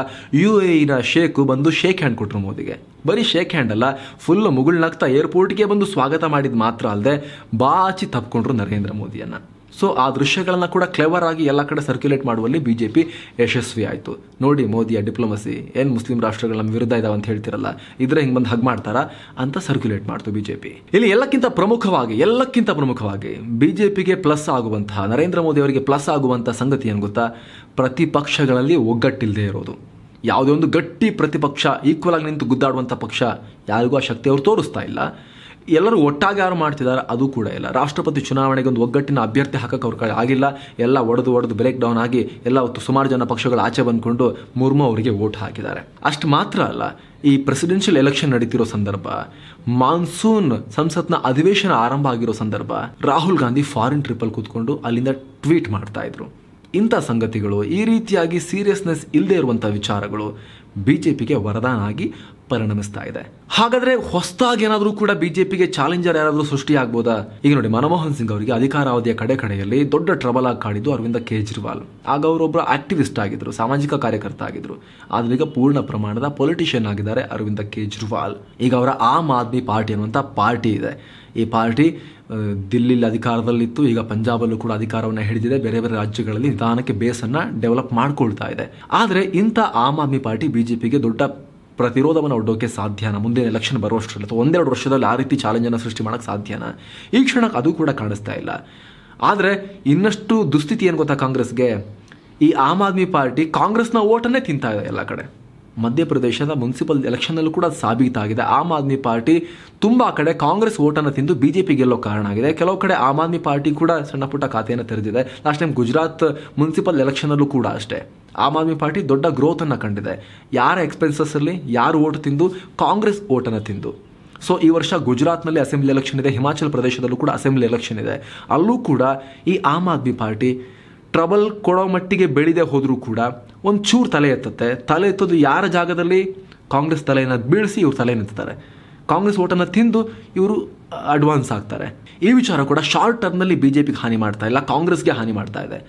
ಯು ಎನ ಶೇಖು ಬಂದು ಶೇಕ್ ಹ್ಯಾಂಡ್ ಕೊಟ್ಟರು ಮೋದಿಗೆ ಬರೀ ಶೇಕ್ ಹ್ಯಾಂಡ್ ಅಲ್ಲ ಫುಲ್ ಮುಗುಳ್ನಗ್ತಾ ಏರ್ಪೋರ್ಟ್ಗೆ ಬಂದು ಸ್ವಾಗತ ಮಾಡಿದ ಮಾತ್ರ ಅಲ್ಲದೆ ಬಾಚಿ ತಪ್ಕೊಂಡ್ರು ನರೇಂದ್ರ ಮೋದಿಯನ್ನು ಸೊ ಆ ದೃಶ್ಯಗಳನ್ನು ಕೂಡ ಕ್ಲೆವರ್ ಆಗಿ ಎಲ್ಲ ಕಡೆ ಸರ್ಕ್ಯುಲೇಟ್ ಮಾಡುವಲ್ಲಿ ಬಿ ಜೆ ಪಿ ಯಶಸ್ವಿ ಆಯಿತು ನೋಡಿ ಮೋದಿಯ ಡಿಪ್ಲೊಮಸಿ ಏನು ಮುಸ್ಲಿಂ ರಾಷ್ಟ್ರಗಳ ನಮ್ಮ ವಿರುದ್ಧ ಇದಾವೆ ಅಂತ ಹೇಳ್ತಿರಲ್ಲ ಇದ್ರೆ ಹಿಂಗೆ ಬಂದು ಹಗ್ ಮಾಡ್ತಾರಾ ಅಂತ ಸರ್ಕ್ಯುಲೇಟ್ ಮಾಡ್ತು ಬಿ ಜೆ ಪಿ ಇಲ್ಲಿ ಎಲ್ಲಕ್ಕಿಂತ ಪ್ರಮುಖವಾಗಿ ಎಲ್ಲಕ್ಕಿಂತ ಪ್ರಮುಖವಾಗಿ ಬಿ ಜೆ ಪಿಗೆ ಪ್ಲಸ್ ಆಗುವಂತಹ ನರೇಂದ್ರ ಮೋದಿ ಅವರಿಗೆ ಪ್ಲಸ್ ಆಗುವಂತಹ ಸಂಗತಿ ಏನು ಗೊತ್ತಾ ಪ್ರತಿಪಕ್ಷಗಳಲ್ಲಿ ಒಗ್ಗಟ್ಟಿಲ್ಲದೆ ಇರೋದು ಯಾವುದೇ ಒಂದು ಗಟ್ಟಿ ಪ್ರತಿಪಕ್ಷ ಈಕ್ವಲ್ ಆಗಿ ನಿಂತು ಗುದ್ದಾಡುವಂಥ ಪಕ್ಷ ಯಾರಿಗೂ ಆ ಶಕ್ತಿ ಅವರು ತೋರಿಸ್ತಾ ಇಲ್ಲ ಎಲ್ಲರೂ ಒಟ್ಟಾಗಿ ಯಾರು ಮಾಡ್ತಿದ್ದಾರೆ ಅದು ಕೂಡ ಇಲ್ಲ ರಾಷ್ಟ್ರಪತಿ ಚುನಾವಣೆಗೆ ಒಂದು ಒಗ್ಗಟ್ಟಿನ ಅಭ್ಯರ್ಥಿ ಹಾಕಕ್ಕೆ ಅವ್ರ ಕಡೆ ಆಗಿಲ್ಲ ಎಲ್ಲ ಒಡೆದು ಒಡೆದು ಬ್ರೇಕ್ ಡೌನ್ ಆಗಿ ಎಲ್ಲ ಸುಮಾರು ಜನ ಪಕ್ಷಗಳು ಆಚೆ ಬಂದ್ಕೊಂಡು ಮುರ್ಮು ಅವರಿಗೆ ವೋಟ್ ಹಾಕಿದ್ದಾರೆ ಅಷ್ಟು ಮಾತ್ರ ಅಲ್ಲ ಈ ಪ್ರೆಸಿಡೆನ್ಷಿಯಲ್ ಎಲೆಕ್ಷನ್ ನಡೀತಿರೋ ಸಂದರ್ಭ ಮಾನ್ಸೂನ್ ಸಂಸತ್ನ ಅಧಿವೇಶನ ಆರಂಭ ಆಗಿರೋ ಸಂದರ್ಭ ರಾಹುಲ್ ಗಾಂಧಿ ಫಾರಿನ್ ಟ್ರಿಪ್ಪಲ್ಲಿ ಕೂತ್ಕೊಂಡು ಅಲ್ಲಿಂದ ಟ್ವೀಟ್ ಮಾಡ್ತಾ ಇದ್ರು ಇಂಥ ಸಂಗತಿಗಳು ಈ ರೀತಿಯಾಗಿ ಸೀರಿಯಸ್ನೆಸ್ ಇಲ್ಲದೆ ಇರುವಂಥ ವಿಚಾರಗಳು ಬಿ ಜೆ ಪಿಗೆ ವರದಾನ ಆಗಿ ಪರಿಣಮಿಸ್ತಾ ಇದೆ ಹಾಗಾದ್ರೆ ಹೊಸದಾಗಿ ಏನಾದರೂ ಕೂಡ ಬಿಜೆಪಿಗೆ ಚಾಲೆಂಜರ್ ಯಾರಾದರೂ ಸೃಷ್ಟಿ ಆಗ್ಬೋದಾ ಈಗ ನೋಡಿ ಮನಮೋಹನ್ ಸಿಂಗ್ ಅವರಿಗೆ ಅಧಿಕಾರಾವಧಿಯ ಕಡೆ ಕಡೆಯಲ್ಲಿ ದೊಡ್ಡ ಟ್ರಬಲ್ ಆಗಿ ಕಾಡಿದ್ದು ಅರವಿಂದ ಕೇಜ್ರಿವಾಲ್ ಆಗ ಅವರೊಬ್ಬ ಆಕ್ಟಿವಿಸ್ಟ್ ಆಗಿದ್ರು ಸಾಮಾಜಿಕ ಕಾರ್ಯಕರ್ತ ಆಗಿದ್ರು ಆದ್ರೆ ಈಗ ಪೂರ್ಣ ಪ್ರಮಾಣದ ಪೊಲಿಟಿಷಿಯನ್ ಆಗಿದ್ದಾರೆ ಅರವಿಂದ ಕೇಜ್ರಿವಾಲ್ ಈಗ ಅವರ ಆಮ್ ಆದ್ಮಿ ಪಾರ್ಟಿ ಅನ್ನುವಂಥ ಪಾರ್ಟಿ ಇದೆ ಈ ಪಾರ್ಟಿ ದಿಲ್ಲಿಲಿ ಅಧಿಕಾರದಲ್ಲಿತ್ತು ಈಗ ಪಂಜಾಬಲ್ಲೂ ಕೂಡ ಅಧಿಕಾರವನ್ನು ಹಿಡಿದಿದೆ ಬೇರೆ ಬೇರೆ ರಾಜ್ಯಗಳಲ್ಲಿ ನಿಧಾನಕ್ಕೆ ಬೇಸನ್ನು ಡೆವಲಪ್ ಮಾಡಿಕೊಳ್ತಾ ಇದೆ ಆದರೆ ಇಂಥ ಆಮ್ ಆದ್ಮಿ ಪಾರ್ಟಿ ಬಿಜೆಪಿಗೆ ದೊಡ್ಡ ಪ್ರತಿರೋಧವನ್ನು ಒಡ್ಡೋಕೆ ಸಾಧ್ಯನ ಮುಂದಿನ ಎಲೆಕ್ಷನ್ ಬರುವಷ್ಟರಲ್ಲಿ ಅಥವಾ ಒಂದೆರಡು ವರ್ಷದಲ್ಲಿ ಆ ರೀತಿ ಚಾಲೆಂಜನ್ನು ಸೃಷ್ಟಿ ಮಾಡೋಕೆ ಸಾಧ್ಯನ ಈ ಕ್ಷಣಕ್ಕೆ ಅದು ಕೂಡ ಕಾಣಿಸ್ತಾ ಇಲ್ಲ ಆದರೆ ಇನ್ನಷ್ಟು ದುಸ್ಥಿತಿ ಏನು ಗೊತ್ತಾ ಕಾಂಗ್ರೆಸ್ಗೆ ಈ ಆಮ್ ಆದ್ಮಿ ಪಾರ್ಟಿ ಕಾಂಗ್ರೆಸ್ನ ಓಟನ್ನೇ ತಿಂತಾ ಇದೆ ಎಲ್ಲ ಕಡೆ ಮಧ್ಯಪ್ರದೇಶದ ಮುನ್ಸಿಪಲ್ ಎಲೆಕ್ಷನ್ನಲ್ಲೂ ಕೂಡ ಸಾಬೀತಾಗಿದೆ ಆಮ್ ಆದ್ಮಿ ಪಾರ್ಟಿ ತುಂಬ ಕಡೆ ಕಾಂಗ್ರೆಸ್ ಓಟನ್ನು ತಿಂದು ಬಿಜೆಪಿ ಗೆಲ್ಲೋ ಕಾರಣ ಆಗಿದೆ ಕೆಲವು ಕಡೆ ಆಮ್ ಆದ್ಮಿ ಪಾರ್ಟಿ ಕೂಡ ಸಣ್ಣ ಪುಟ್ಟ ಖಾತೆಯನ್ನು ತೆರೆದಿದೆ ಲಾಸ್ಟ್ ಟೈಮ್ ಗುಜರಾತ್ ಮುನ್ಸಿಪಲ್ ಎಲೆಕ್ಷನ್ನಲ್ಲೂ ಕೂಡ ಅಷ್ಟೇ ಆಮ್ ಆದ್ಮಿ ಪಾರ್ಟಿ ದೊಡ್ಡ ಗ್ರೋತನ್ನು ಕಂಡಿದೆ ಯಾರ ಎಕ್ಸ್ಪೆನ್ಸಸ್ಸಲ್ಲಿ ಯಾರು ಓಟ್ ತಿಂದು ಕಾಂಗ್ರೆಸ್ ಓಟನ್ನು ತಿಂದು ಸೊ ಈ ವರ್ಷ ಗುಜರಾತ್ನಲ್ಲಿ ಅಸೆಂಬ್ಲಿ ಎಲೆಕ್ಷನ್ ಇದೆ ಹಿಮಾಚಲ ಪ್ರದೇಶದಲ್ಲೂ ಕೂಡ ಅಸೆಂಬ್ಲಿ ಎಲೆಕ್ಷನ್ ಇದೆ ಅಲ್ಲೂ ಕೂಡ ಈ ಆಮ್ ಆದ್ಮಿ ಪಾರ್ಟಿ ಟ್ರಬಲ್ ಕೊಡೋ ಮಟ್ಟಿಗೆ ಬೆಳೆದೇ ಹೋದರೂ ಕೂಡ ಒಂದು ಚೂರು ತಲೆ ಎತ್ತುತ್ತೆ ತಲೆ ಎತ್ತೋದು ಯಾರ ಜಾಗದಲ್ಲಿ ಕಾಂಗ್ರೆಸ್ ತಲೆಯನ್ನು ಬೀಳಿಸಿ ಇವ್ರು ತಲೆ ನಿಂತಾರೆ ಕಾಂಗ್ರೆಸ್ ಓಟನ್ನು ತಿಂದು ಇವರು ಅಡ್ವಾನ್ಸ್ ಆಗ್ತಾರೆ ಈ ವಿಚಾರ ಕೂಡ ಶಾರ್ಟ್ ಟರ್ಮ್ನಲ್ಲಿ ಬಿ ಜೆ ಪಿಗೆ ಹಾನಿ ಮಾಡ್ತಾ ಇಲ್ಲ ಕಾಂಗ್ರೆಸ್ಗೆ ಹಾನಿ ಮಾಡ್ತಾ ಇದೆ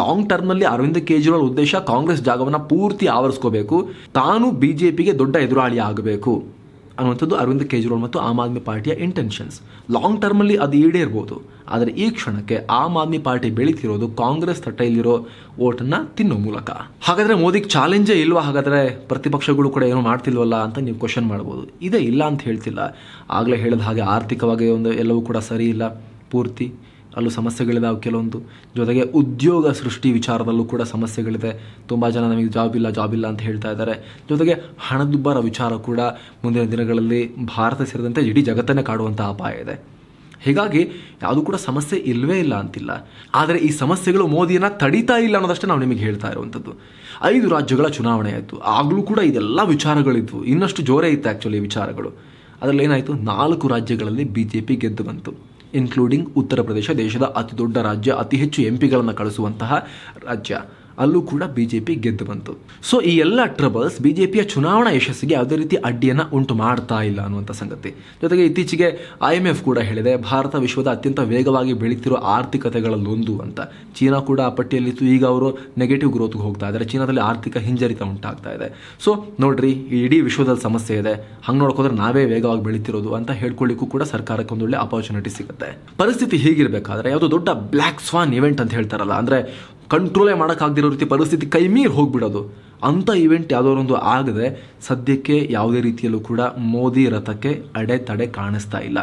ಲಾಂಗ್ ಟರ್ಮ್ನಲ್ಲಿ ಅರವಿಂದ್ ಕೇಜ್ರಿವಾಲ್ ಉದ್ದೇಶ ಕಾಂಗ್ರೆಸ್ ಜಾಗವನ್ನು ಪೂರ್ತಿ ಆವರಿಸ್ಕೋಬೇಕು ತಾನು ಬಿ ಜೆ ಪಿಗೆ ದೊಡ್ಡ ಎದುರಾಳಿ ಆಗಬೇಕು ಅನ್ನುವಂಥದ್ದು ಅರವಿಂದ್ ಕೇಜ್ರಿವಾಲ್ ಮತ್ತು ಆಮ್ ಆದ್ಮಿ ಪಾರ್ಟಿಯ ಇಂಟೆನ್ಷನ್ಸ್ ಲಾಂಗ್ ಟರ್ಮಲ್ಲಿ ಅದು ಈಡೇರ್ಬೋದು ಆದರೆ ಈ ಕ್ಷಣಕ್ಕೆ ಆಮ್ ಆದ್ಮಿ ಪಾರ್ಟಿ ಬೆಳೀತಿರೋದು ಕಾಂಗ್ರೆಸ್ ತಟ್ಟೆಯಲ್ಲಿರೋ ಓಟನ್ನು ತಿನ್ನೋ ಮೂಲಕ ಹಾಗಾದರೆ ಮೋದಿಗೆ ಚಾಲೆಂಜೇ ಇಲ್ವಾ ಹಾಗಾದ್ರೆ ಪ್ರತಿಪಕ್ಷಗಳು ಕೂಡ ಏನೋ ಮಾಡ್ತಿಲ್ವಲ್ಲ ಅಂತ ನೀವು ಕ್ವಶನ್ ಮಾಡ್ಬೋದು ಇದೇ ಇಲ್ಲ ಅಂತ ಹೇಳ್ತಿಲ್ಲ ಆಗಲೇ ಹೇಳಿದ ಹಾಗೆ ಆರ್ಥಿಕವಾಗಿ ಒಂದು ಎಲ್ಲವೂ ಕೂಡ ಸರಿ ಇಲ್ಲ ಪೂರ್ತಿ ಅಲ್ಲೂ ಸಮಸ್ಯೆಗಳಿದಾವೆ ಕೆಲವೊಂದು ಜೊತೆಗೆ ಉದ್ಯೋಗ ಸೃಷ್ಟಿ ವಿಚಾರದಲ್ಲೂ ಕೂಡ ಸಮಸ್ಯೆಗಳಿದೆ ತುಂಬ ಜನ ನಮಗೆ ಜಾಬ್ ಇಲ್ಲ ಜಾಬ್ ಇಲ್ಲ ಅಂತ ಹೇಳ್ತಾ ಇದ್ದಾರೆ ಜೊತೆಗೆ ಹಣದುಬ್ಬರ ವಿಚಾರ ಕೂಡ ಮುಂದಿನ ದಿನಗಳಲ್ಲಿ ಭಾರತ ಸೇರಿದಂತೆ ಇಡೀ ಜಗತ್ತನ್ನೇ ಕಾಡುವಂಥ ಅಪಾಯ ಇದೆ ಹೀಗಾಗಿ ಯಾವುದು ಕೂಡ ಸಮಸ್ಯೆ ಇಲ್ಲವೇ ಇಲ್ಲ ಅಂತಿಲ್ಲ ಆದರೆ ಈ ಸಮಸ್ಯೆಗಳು ಮೋದಿಯನ್ನು ತಡೀತಾ ಇಲ್ಲ ಅನ್ನೋದಷ್ಟೇ ನಾವು ನಿಮಗೆ ಹೇಳ್ತಾ ಇರುವಂಥದ್ದು ಐದು ರಾಜ್ಯಗಳ ಚುನಾವಣೆ ಆಯಿತು ಆಗಲೂ ಕೂಡ ಇದೆಲ್ಲ ವಿಚಾರಗಳಿದ್ವು ಇನ್ನಷ್ಟು ಜೋರೇ ಇತ್ತು ಆ್ಯಕ್ಚುಲಿ ವಿಚಾರಗಳು ಅದರಲ್ಲಿ ಏನಾಯಿತು ನಾಲ್ಕು ರಾಜ್ಯಗಳಲ್ಲಿ ಬಿ ಜೆ ಪಿ ಗೆದ್ದು ಬಂತು ಇನ್ಕ್ಲೂಡಿಂಗ್ ಉತ್ತರ ಪ್ರದೇಶ ದೇಶದ ಅತಿ ದೊಡ್ಡ ರಾಜ್ಯ ಅತಿ ಹೆಚ್ಚು ಎಂಪಿಗಳನ್ನು ಕಳಿಸುವಂತಹ ರಾಜ್ಯ ಅಲ್ಲೂ ಕೂಡ ಬಿಜೆಪಿ ಗೆದ್ದು ಬಂತು ಸೊ ಈ ಎಲ್ಲ ಟ್ರಬಲ್ಸ್ ಬಿಜೆಪಿಯ ಚುನಾವಣಾ ಯಶಸ್ಸಿಗೆ ಯಾವುದೇ ರೀತಿ ಅಡ್ಡಿಯನ್ನು ಉಂಟು ಮಾಡ್ತಾ ಇಲ್ಲ ಅನ್ನುವಂಥ ಸಂಗತಿ ಜೊತೆಗೆ ಇತ್ತೀಚೆಗೆ ಐ ಎಂ ಎಫ್ ಕೂಡ ಹೇಳಿದೆ ಭಾರತ ವಿಶ್ವದ ಅತ್ಯಂತ ವೇಗವಾಗಿ ಬೆಳೀತಿರುವ ಆರ್ಥಿಕತೆಗಳಲ್ಲೊಂದು ಅಂತ ಚೀನಾ ಕೂಡ ಆ ಪಟ್ಟಿಯಲ್ಲಿತ್ತು ಈಗ ಅವರು ನೆಗೆಟಿವ್ ಗ್ರೋತ್ಗೆ ಹೋಗ್ತಾ ಇದ್ದಾರೆ ಚೀನಾದಲ್ಲಿ ಆರ್ಥಿಕ ಹಿಂಜರಿತ ಉಂಟಾಗ್ತಾ ಇದೆ ಸೊ ನೋಡ್ರಿ ಈ ಇಡೀ ವಿಶ್ವದಲ್ಲಿ ಸಮಸ್ಯೆ ಇದೆ ಹಂಗೆ ನೋಡ್ಕೋದ್ರೆ ನಾವೇ ವೇಗವಾಗಿ ಬೆಳೀತಿರೋದು ಅಂತ ಹೇಳ್ಕೊಳ್ಳಿಕ್ಕೂ ಕೂಡ ಸರ್ಕಾರಕ್ಕೆ ಒಂದೊಳ್ಳೆ ಅಪರ್ಚುನಿಟಿ ಸಿಗುತ್ತೆ ಪರಿಸ್ಥಿತಿ ಹೀಗಿರಬೇಕಾದ್ರೆ ಯಾವುದು ದೊಡ್ಡ ಬ್ಲ್ಯಾಕ್ ಸ್ವಾನ್ ಇವೆಂಟ್ ಅಂತ ಹೇಳ್ತಾರಲ್ಲ ಅಂದರೆ ಕಂಟ್ರೋಲೇ ಮಾಡೋಕ್ಕಾಗದಿರೋ ರೀತಿ ಪರಿಸ್ಥಿತಿ ಕೈ ಮೀರಿ ಹೋಗಿಬಿಡೋದು ಅಂಥ ಇವೆಂಟ್ ಯಾವುದೋ ಆಗದೆ ಸದ್ಯಕ್ಕೆ ಯಾವುದೇ ರೀತಿಯಲ್ಲೂ ಕೂಡ ಮೋದಿ ರಥಕ್ಕೆ ಅಡೆತಡೆ ಕಾಣಿಸ್ತಾ ಇಲ್ಲ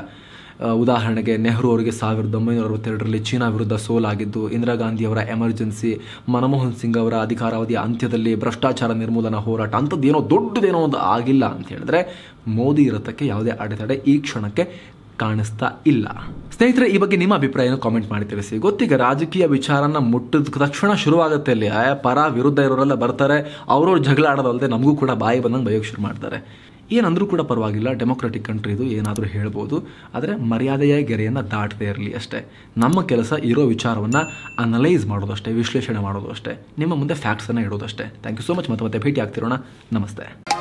ಉದಾಹರಣೆಗೆ ನೆಹರು ಅವರಿಗೆ ಸಾವಿರದ ಒಂಬೈನೂರ ಅರವತ್ತೆರಡರಲ್ಲಿ ಚೀನಾ ವಿರುದ್ಧ ಸೋಲಾಗಿದ್ದು ಇಂದಿರಾ ಗಾಂಧಿಯವರ ಎಮರ್ಜೆನ್ಸಿ ಮನಮೋಹನ್ ಸಿಂಗ್ ಅವರ ಅಧಿಕಾರಾವಧಿಯ ಅಂತ್ಯದಲ್ಲಿ ಭ್ರಷ್ಟಾಚಾರ ನಿರ್ಮೂಲನಾ ಹೋರಾಟ ಅಂಥದ್ದೇನೋ ದೊಡ್ಡದೇನೋ ಒಂದು ಆಗಿಲ್ಲ ಅಂತ ಹೇಳಿದ್ರೆ ಮೋದಿ ರಥಕ್ಕೆ ಯಾವುದೇ ಅಡೆತಡೆ ಈ ಕ್ಷಣಕ್ಕೆ ಕಾಣಿಸ್ತಾ ಇಲ್ಲ ಸ್ನೇಹಿತರೆ ಈ ಬಗ್ಗೆ ನಿಮ್ಮ ಅಭಿಪ್ರಾಯನ ಕಾಮೆಂಟ್ ಮಾಡಿ ತಿಳಿಸಿ ಗೊತ್ತೀಗ ರಾಜಕೀಯ ವಿಚಾರನ ಮುಟ್ಟದ ತಕ್ಷಣ ಶುರುವಾಗುತ್ತೆ ಅಲ್ಲಿ ಆಯಾ ಪರ ವಿರುದ್ಧ ಇರೋರೆಲ್ಲ ಬರ್ತಾರೆ ಅವ್ರವ್ರು ಜಗಳ ಆಡೋದಲ್ಲದೆ ನಮಗೂ ಕೂಡ ಬಾಯಿ ಬಂದಂಗೆ ಬಯೋಗ ಶುರು ಮಾಡ್ತಾರೆ ಏನಂದ್ರೂ ಕೂಡ ಪರವಾಗಿಲ್ಲ ಡೆಮೊಕ್ರೆಟಿಕ್ ಕಂಟ್ರಿ ಇದು ಏನಾದರೂ ಹೇಳ್ಬೋದು ಆದರೆ ಮರ್ಯಾದೆಯ ಗೆರೆಯನ್ನು ದಾಟದೇ ಇರಲಿ ಅಷ್ಟೇ ನಮ್ಮ ಕೆಲಸ ಇರೋ ವಿಚಾರವನ್ನು ಅನಲೈಸ್ ಮಾಡೋದು ಅಷ್ಟೇ ವಿಶ್ಲೇಷಣೆ ಮಾಡೋದು ಅಷ್ಟೇ ನಿಮ್ಮ ಮುಂದೆ ಫ್ಯಾಕ್ಟ್ಸನ್ನು ಇಡೋದು ಅಷ್ಟೇ ಥ್ಯಾಂಕ್ ಯು ಸೋ ಮಚ್ ಮತ್ತೆ ಮತ್ತೆ ಭೇಟಿ ಆಗ್ತಿರೋಣ ನಮಸ್ತೆ